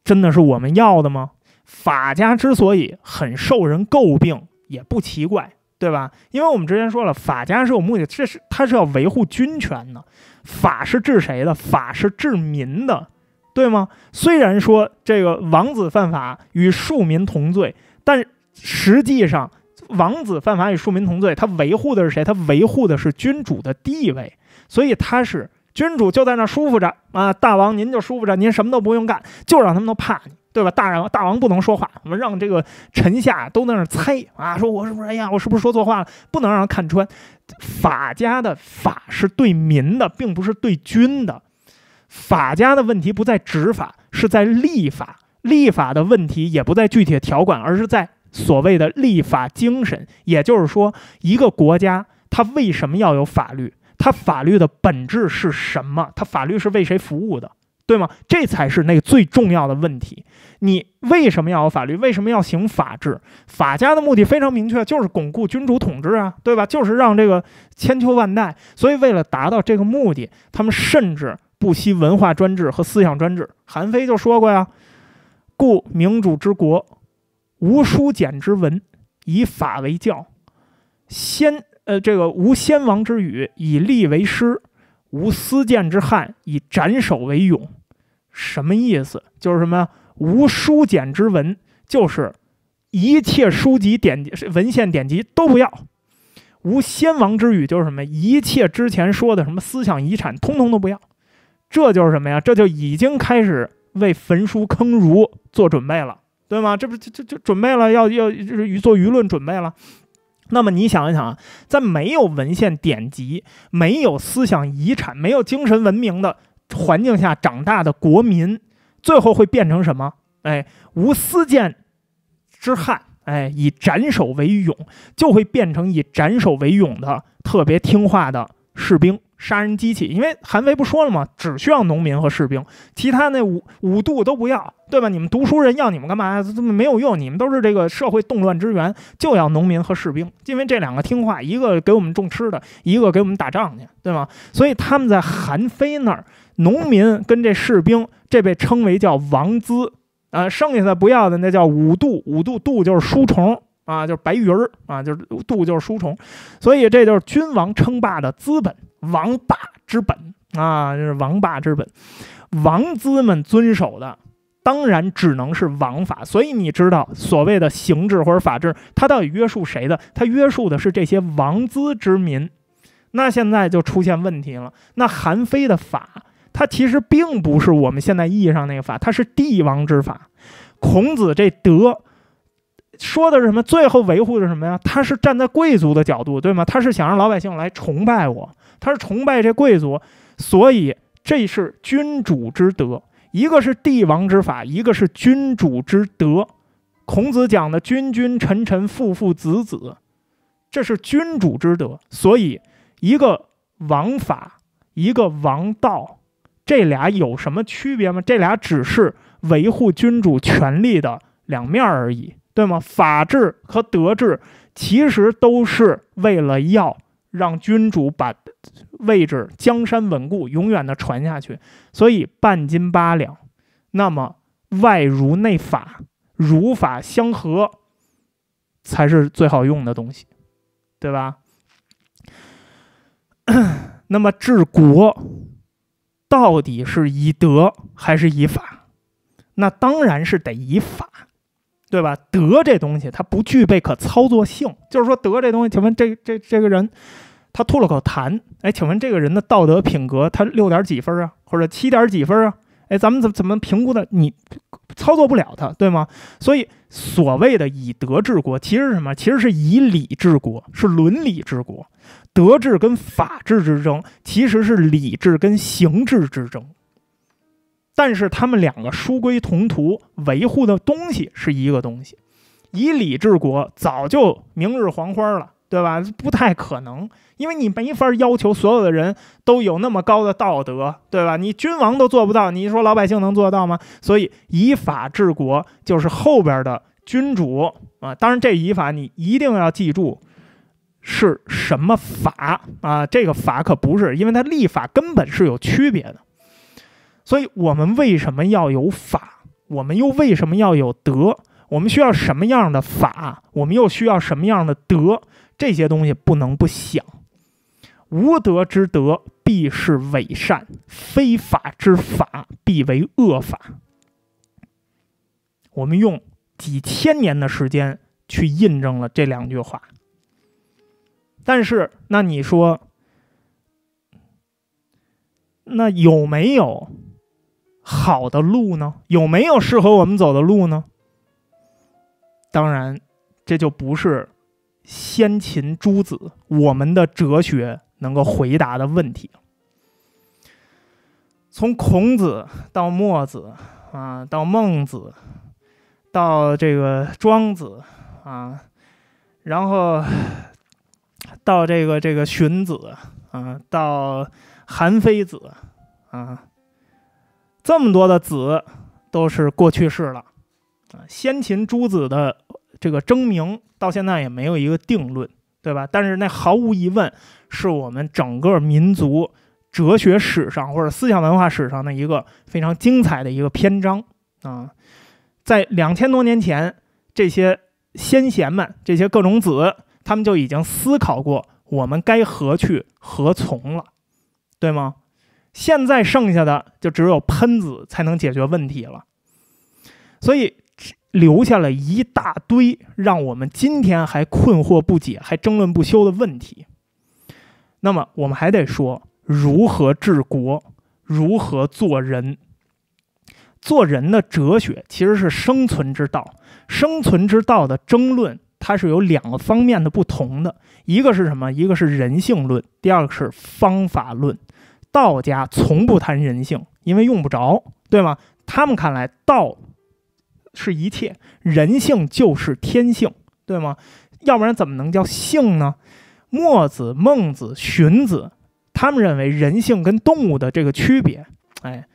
真的是我们要的吗？法家之所以很受人诟病，也不奇怪，对吧？因为我们之前说了，法家是有目的，这是他是要维护君权的。法是治谁的？法是治民的，对吗？虽然说这个王子犯法与庶民同罪，但实际上王子犯法与庶民同罪，他维护的是谁？他维护的是君主的地位，所以他是。君主就在那儿舒服着啊！大王您就舒服着，您什么都不用干，就让他们都怕你，对吧？大人，大王不能说话，我们让这个臣下都在那儿猜啊，说我是不是？哎呀，我是不是说错话了？不能让人看穿。法家的法是对民的，并不是对君的。法家的问题不在执法，是在立法。立法的问题也不在具体的条款，而是在所谓的立法精神。也就是说，一个国家它为什么要有法律？它法律的本质是什么？它法律是为谁服务的，对吗？这才是那个最重要的问题。你为什么要有法律？为什么要行法治？法家的目的非常明确，就是巩固君主统治啊，对吧？就是让这个千秋万代。所以，为了达到这个目的，他们甚至不惜文化专制和思想专制。韩非就说过呀：“故民主之国，无书简之文，以法为教，先。”呃，这个无先王之语，以立为师；无思谏之汉，以斩首为勇。什么意思？就是什么？无书简之文，就是一切书籍典文献典籍都不要。无先王之语，就是什么？一切之前说的什么思想遗产，通通都不要。这就是什么呀？这就已经开始为焚书坑儒做准备了，对吗？这不，就就就准备了，要要就是做舆论准备了。那么你想一想啊，在没有文献典籍、没有思想遗产、没有精神文明的环境下长大的国民，最后会变成什么？哎，无私见之汉，哎，以斩首为勇，就会变成以斩首为勇的特别听话的士兵。杀人机器，因为韩非不说了吗？只需要农民和士兵，其他那五五度都不要，对吧？你们读书人要你们干嘛呀？没有用，你们都是这个社会动乱之源，就要农民和士兵，因为这两个听话，一个给我们种吃的，一个给我们打仗去，对吗？所以他们在韩非那儿，农民跟这士兵，这被称为叫王资啊，剩下的不要的那叫五度，五度度就是书虫。啊，就是白鱼儿啊，就是度，就是书虫，所以这就是君王称霸的资本，王霸之本啊，这是王霸之本，王资们遵守的当然只能是王法，所以你知道所谓的刑制或者法治，它到底约束谁的？它约束的是这些王资之民。那现在就出现问题了，那韩非的法，它其实并不是我们现在意义上那个法，它是帝王之法。孔子这德。说的是什么？最后维护的是什么呀？他是站在贵族的角度，对吗？他是想让老百姓来崇拜我，他是崇拜这贵族，所以这是君主之德。一个是帝王之法，一个是君主之德。孔子讲的“君君臣臣父父子子”，这是君主之德。所以，一个王法，一个王道，这俩有什么区别吗？这俩只是维护君主权力的两面而已。对吗？法治和德治其实都是为了要让君主把位置、江山稳固，永远的传下去，所以半斤八两。那么外儒内法，儒法相合才是最好用的东西，对吧？那么治国到底是以德还是以法？那当然是得以法。对吧？德这东西它不具备可操作性，就是说德这东西，请问这这这个人他吐了口痰，哎，请问这个人的道德品格他六点几分啊，或者七点几分啊？哎，咱们怎么怎么评估的？你操作不了它，对吗？所以所谓的以德治国，其实是什么？其实是以礼治国，是伦理治国。德治跟法治之争，其实是理智跟形制之争。但是他们两个书归同途，维护的东西是一个东西。以礼治国早就明日黄花了，对吧？不太可能，因为你没法要求所有的人都有那么高的道德，对吧？你君王都做不到，你说老百姓能做到吗？所以以法治国就是后边的君主啊。当然，这以法你一定要记住是什么法啊？这个法可不是，因为它立法根本是有区别的。所以我们为什么要有法？我们又为什么要有德？我们需要什么样的法？我们又需要什么样的德？这些东西不能不想。无德之德，必是伪善；非法之法，必为恶法。我们用几千年的时间去印证了这两句话。但是，那你说，那有没有？好的路呢？有没有适合我们走的路呢？当然，这就不是先秦诸子我们的哲学能够回答的问题。从孔子到墨子啊，到孟子，到这个庄子啊，然后到这个这个荀子啊，到韩非子啊。这么多的子都是过去式了啊！先秦诸子的这个争鸣到现在也没有一个定论，对吧？但是那毫无疑问是我们整个民族哲学史上或者思想文化史上的一个非常精彩的一个篇章啊！在两千多年前，这些先贤们、这些各种子，他们就已经思考过我们该何去何从了，对吗？现在剩下的就只有喷子才能解决问题了，所以留下了一大堆让我们今天还困惑不解、还争论不休的问题。那么我们还得说如何治国，如何做人。做人的哲学其实是生存之道，生存之道的争论它是有两个方面的不同的，一个是什么？一个是人性论，第二个是方法论。道家从不谈人性，因为用不着，对吗？他们看来，道是一切，人性就是天性，对吗？要不然怎么能叫性呢？墨子、孟子、荀子，他们认为人性跟动物的这个区别，哎，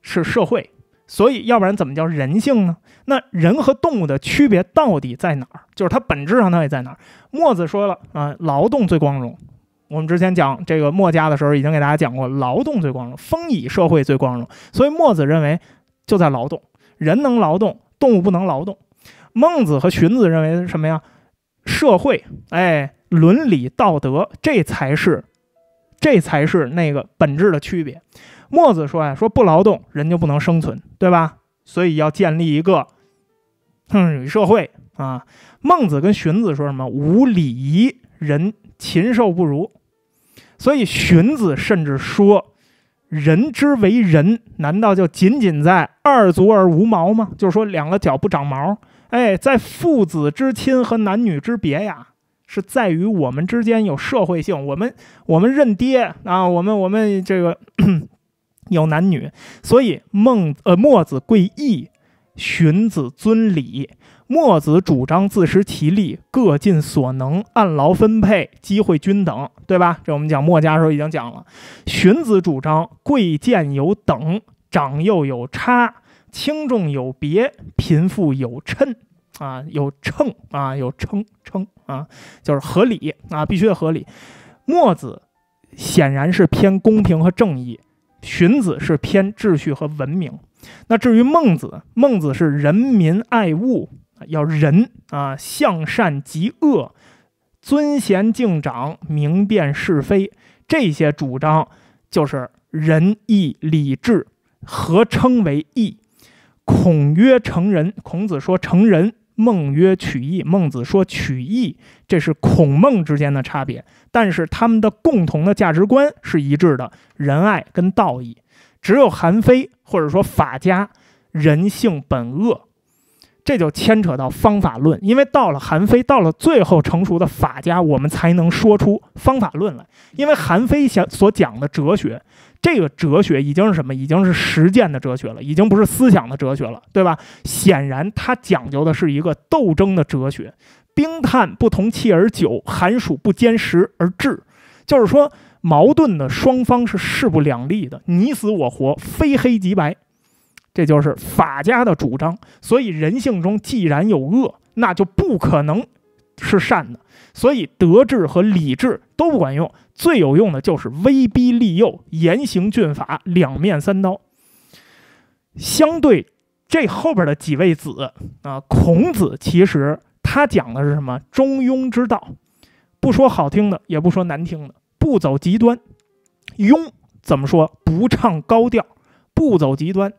是社会，所以要不然怎么叫人性呢？那人和动物的区别到底在哪儿？就是它本质上到底在哪儿？墨子说了，啊，劳动最光荣。我们之前讲这个墨家的时候，已经给大家讲过，劳动最光荣，丰衣社会最光荣。所以墨子认为就在劳动，人能劳动，动物不能劳动。孟子和荀子认为什么呀？社会，哎，伦理道德，这才是，这才是那个本质的区别。墨子说呀，说不劳动人就不能生存，对吧？所以要建立一个丰社会啊。孟子跟荀子说什么？无礼仪人。禽兽不如，所以荀子甚至说：“人之为人，难道就仅仅在二足而无毛吗？就是说，两个脚不长毛。哎，在父子之亲和男女之别呀，是在于我们之间有社会性。我们我们认爹啊，我们我们这个 有男女。所以孟呃墨子贵义，荀子尊礼。”墨子主张自食其力，各尽所能，按劳分配，机会均等，对吧？这我们讲墨家的时候已经讲了。荀子主张贵贱有等，长幼有差，轻重有别，贫富有称啊，有称啊，有称称啊，就是合理啊，必须得合理。墨子显然是偏公平和正义，荀子是偏秩序和文明。那至于孟子，孟子是人民爱物。要仁啊，向善及恶，尊贤敬长，明辨是非，这些主张就是仁义礼智合称为义。孔曰成人，孔子说成人；孟曰取义，孟子说取义。这是孔孟之间的差别，但是他们的共同的价值观是一致的，仁爱跟道义。只有韩非或者说法家，人性本恶。这就牵扯到方法论，因为到了韩非，到了最后成熟的法家，我们才能说出方法论来。因为韩非想所讲的哲学，这个哲学已经是什么？已经是实践的哲学了，已经不是思想的哲学了，对吧？显然他讲究的是一个斗争的哲学。冰炭不同气而久，寒暑不兼时而至，就是说矛盾的双方是势不两立的，你死我活，非黑即白。这就是法家的主张，所以人性中既然有恶，那就不可能是善的，所以德治和礼治都不管用，最有用的就是威逼利诱、严刑峻法、两面三刀。相对这后边的几位子啊，孔子其实他讲的是什么？中庸之道，不说好听的，也不说难听的，不走极端。庸怎么说？不唱高调，不走极端。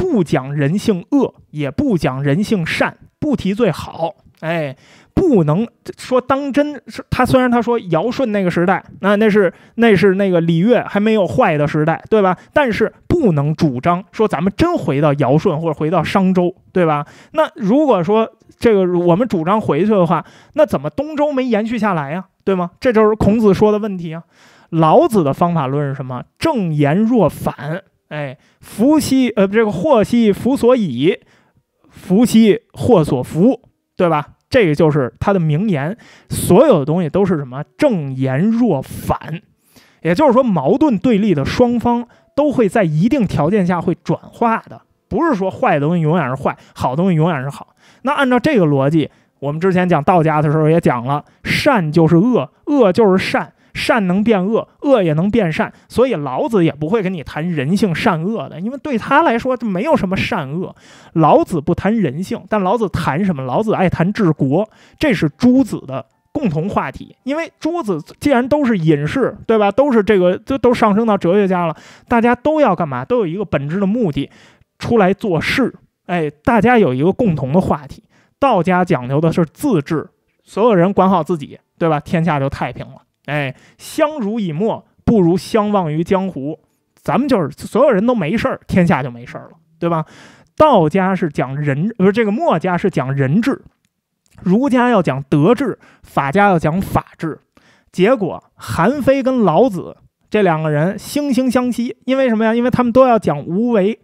不讲人性恶，也不讲人性善，不提最好，哎，不能说当真是他。虽然他说尧舜那个时代，那那是那是那个礼乐还没有坏的时代，对吧？但是不能主张说咱们真回到尧舜或者回到商周，对吧？那如果说这个我们主张回去的话，那怎么东周没延续下来呀？对吗？这就是孔子说的问题啊。老子的方法论是什么？正言若反。哎，福兮，呃，这个祸兮福所倚，福兮祸所伏，对吧？这个就是他的名言。所有的东西都是什么正言若反，也就是说，矛盾对立的双方都会在一定条件下会转化的，不是说坏的东西永远是坏，好东西永远是好。那按照这个逻辑，我们之前讲道家的时候也讲了，善就是恶，恶就是善。善能变恶，恶也能变善，所以老子也不会跟你谈人性善恶的，因为对他来说就没有什么善恶。老子不谈人性，但老子谈什么？老子爱谈治国，这是诸子的共同话题。因为诸子既然都是隐士，对吧？都是这个，都都上升到哲学家了，大家都要干嘛？都有一个本质的目的，出来做事。哎，大家有一个共同的话题。道家讲究的是自治，所有人管好自己，对吧？天下就太平了。哎，相濡以沫不如相忘于江湖。咱们就是所有人都没事儿，天下就没事儿了，对吧？道家是讲人，不是这个墨家是讲人治，儒家要讲德治，法家要讲法治。结果韩非跟老子这两个人惺惺相惜，因为什么呀？因为他们都要讲无为。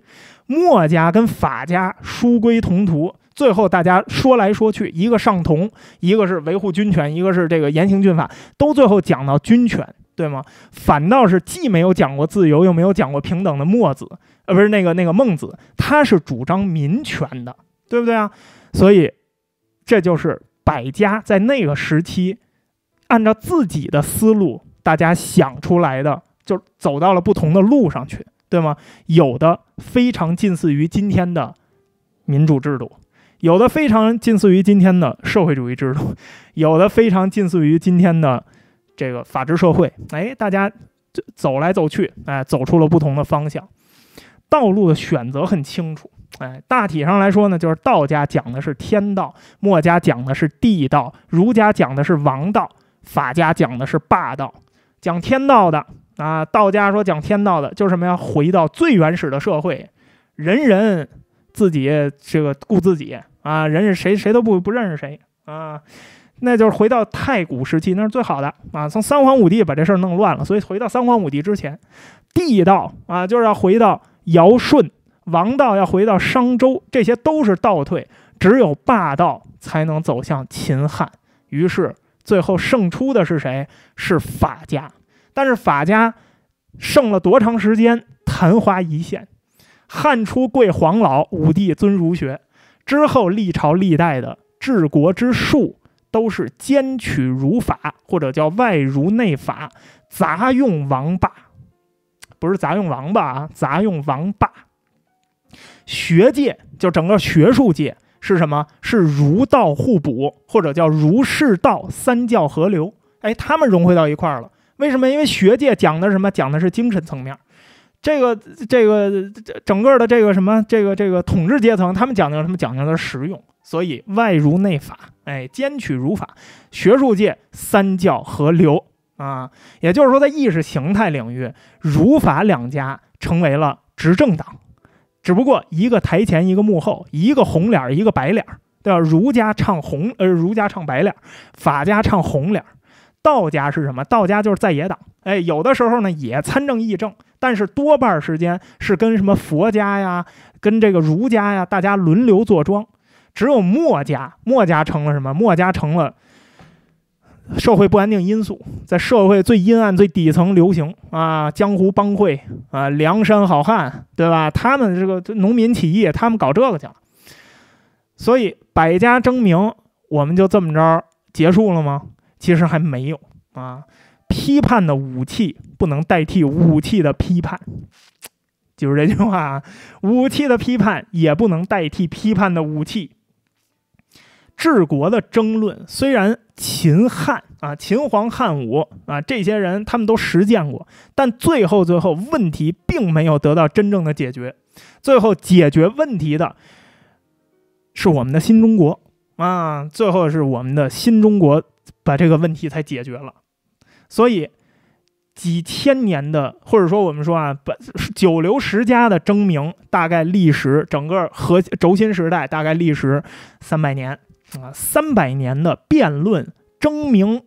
墨家跟法家殊归同途。最后大家说来说去，一个上同，一个是维护军权，一个是这个严刑峻法，都最后讲到军权，对吗？反倒是既没有讲过自由，又没有讲过平等的墨子，呃，不是那个那个孟子，他是主张民权的，对不对啊？所以这就是百家在那个时期，按照自己的思路，大家想出来的，就走到了不同的路上去，对吗？有的非常近似于今天的民主制度。有的非常近似于今天的社会主义制度，有的非常近似于今天的这个法治社会。哎，大家走来走去，哎，走出了不同的方向，道路的选择很清楚。哎，大体上来说呢，就是道家讲的是天道，墨家讲的是地道，儒家讲的是王道，法家讲的是霸道。讲天道的啊，道家说讲天道的就是什么呀？回到最原始的社会，人人。自己这个顾自己啊，人谁谁都不不认识谁啊，那就是回到太古时期，那是最好的啊。从三皇五帝把这事儿弄乱了，所以回到三皇五帝之前，帝道啊，就是要回到尧舜王道，要回到商周，这些都是倒退，只有霸道才能走向秦汉。于是最后胜出的是谁？是法家。但是法家胜了多长时间？昙花一现。汉初贵黄老，武帝尊儒学，之后历朝历代的治国之术都是兼取儒法，或者叫外儒内法，杂用王霸。不是杂用王霸啊，杂用王霸。学界就整个学术界是什么？是儒道互补，或者叫儒释道三教合流。哎，他们融汇到一块儿了。为什么？因为学界讲的什么？讲的是精神层面。这个这个这整个的这个什么这个这个统治阶层，他们讲究什么？讲究的是实用，所以外儒内法，哎，兼取儒法。学术界三教合流啊，也就是说，在意识形态领域，儒法两家成为了执政党，只不过一个台前，一个幕后，一个红脸一个白脸对吧？儒家唱红，呃，儒家唱白脸法家唱红脸道家是什么？道家就是在野党，哎，有的时候呢也参政议政。但是多半时间是跟什么佛家呀，跟这个儒家呀，大家轮流坐庄。只有墨家，墨家成了什么？墨家成了社会不安定因素，在社会最阴暗、最底层流行啊，江湖帮会啊，梁山好汉，对吧？他们这个农民起义，他们搞这个去了。所以百家争鸣，我们就这么着结束了吗？其实还没有啊。批判的武器不能代替武器的批判，就是这句话啊。武器的批判也不能代替批判的武器。治国的争论，虽然秦汉啊、秦皇汉武啊这些人他们都实践过，但最后最后问题并没有得到真正的解决。最后解决问题的是我们的新中国啊，最后是我们的新中国把这个问题才解决了。所以，几千年的，或者说我们说啊，本九流十家的争鸣，大概历史整个和轴心时代大概历时三百年啊，三百年的辩论争鸣，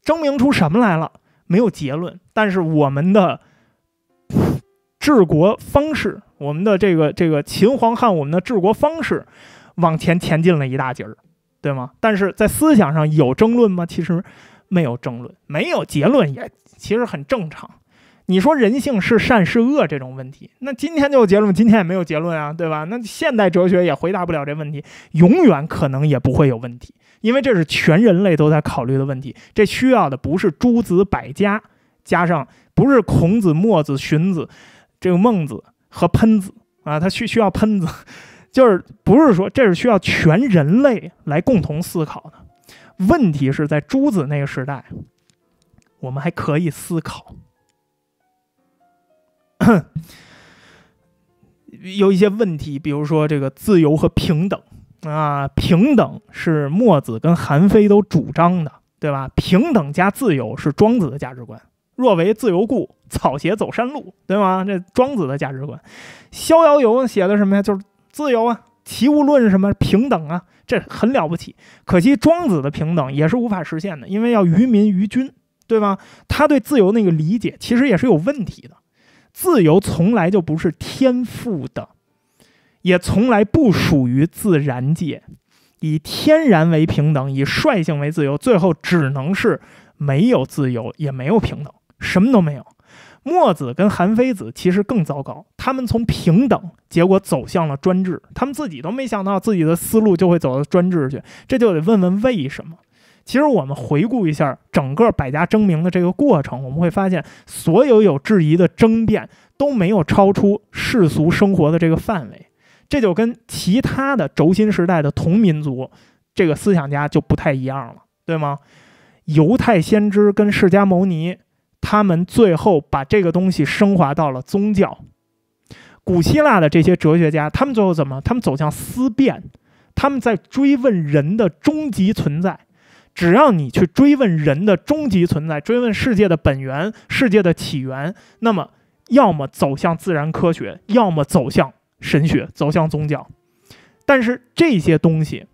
争鸣出什么来了？没有结论。但是我们的治国方式，我们的这个这个秦皇汉，我们的治国方式往前前进了一大截儿，对吗？但是在思想上有争论吗？其实。没有争论，没有结论，也其实很正常。你说人性是善是恶这种问题，那今天就有结论，今天也没有结论啊，对吧？那现代哲学也回答不了这问题，永远可能也不会有问题，因为这是全人类都在考虑的问题。这需要的不是诸子百家，加上不是孔子、墨子、荀子，这个孟子和喷子啊，他需需要喷子，就是不是说这是需要全人类来共同思考的。问题是，在诸子那个时代，我们还可以思考，有一些问题，比如说这个自由和平等啊。平等是墨子跟韩非都主张的，对吧？平等加自由是庄子的价值观。若为自由故，草鞋走山路，对吗？这庄子的价值观，《逍遥游》写的什么呀？就是自由啊。其无论什么平等啊，这很了不起。可惜庄子的平等也是无法实现的，因为要于民于君，对吗？他对自由那个理解其实也是有问题的。自由从来就不是天赋的，也从来不属于自然界。以天然为平等，以率性为自由，最后只能是没有自由，也没有平等，什么都没有。墨子跟韩非子其实更糟糕，他们从平等结果走向了专制，他们自己都没想到自己的思路就会走到专制去，这就得问问为什么。其实我们回顾一下整个百家争鸣的这个过程，我们会发现，所有有质疑的争辩都没有超出世俗生活的这个范围，这就跟其他的轴心时代的同民族这个思想家就不太一样了，对吗？犹太先知跟释迦牟尼。他们最后把这个东西升华到了宗教。古希腊的这些哲学家，他们最后怎么？他们走向思辨，他们在追问人的终极存在。只要你去追问人的终极存在，追问世界的本源、世界的起源，那么要么走向自然科学，要么走向神学，走向宗教。但是这些东西，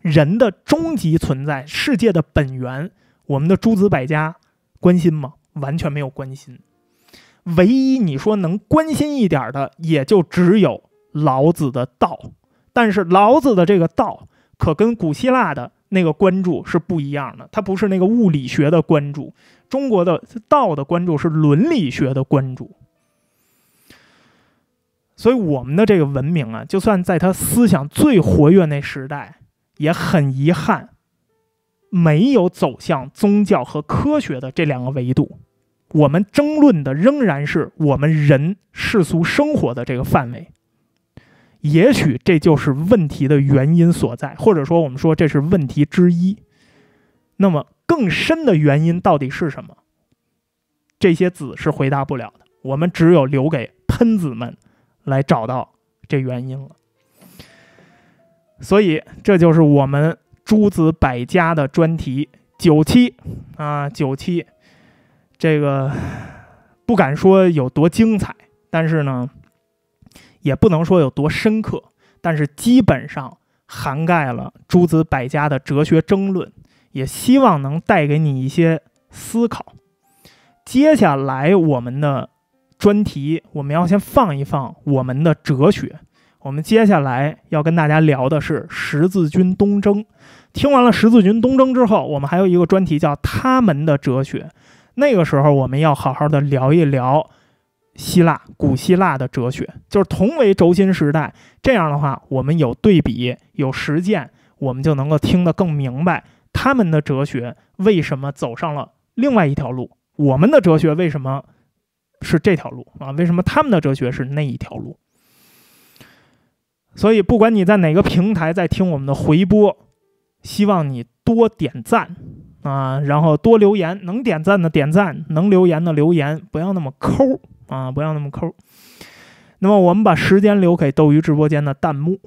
人的终极存在、世界的本源，我们的诸子百家关心吗？完全没有关心，唯一你说能关心一点的，也就只有老子的道。但是老子的这个道，可跟古希腊的那个关注是不一样的。它不是那个物理学的关注，中国的道的关注是伦理学的关注。所以我们的这个文明啊，就算在他思想最活跃那时代，也很遗憾，没有走向宗教和科学的这两个维度。我们争论的仍然是我们人世俗生活的这个范围，也许这就是问题的原因所在，或者说我们说这是问题之一。那么更深的原因到底是什么？这些子是回答不了的，我们只有留给喷子们来找到这原因了。所以这就是我们诸子百家的专题九期啊，九期。这个不敢说有多精彩，但是呢，也不能说有多深刻，但是基本上涵盖了诸子百家的哲学争论，也希望能带给你一些思考。接下来我们的专题，我们要先放一放我们的哲学，我们接下来要跟大家聊的是十字军东征。听完了十字军东征之后，我们还有一个专题叫他们的哲学。那个时候，我们要好好的聊一聊希腊古希腊的哲学，就是同为轴心时代，这样的话，我们有对比，有实践，我们就能够听得更明白他们的哲学为什么走上了另外一条路，我们的哲学为什么是这条路啊？为什么他们的哲学是那一条路？所以，不管你在哪个平台在听我们的回播，希望你多点赞。啊，然后多留言，能点赞的点赞，能留言的留言，不要那么抠啊，不要那么抠。那么我们把时间留给斗鱼直播间的弹幕。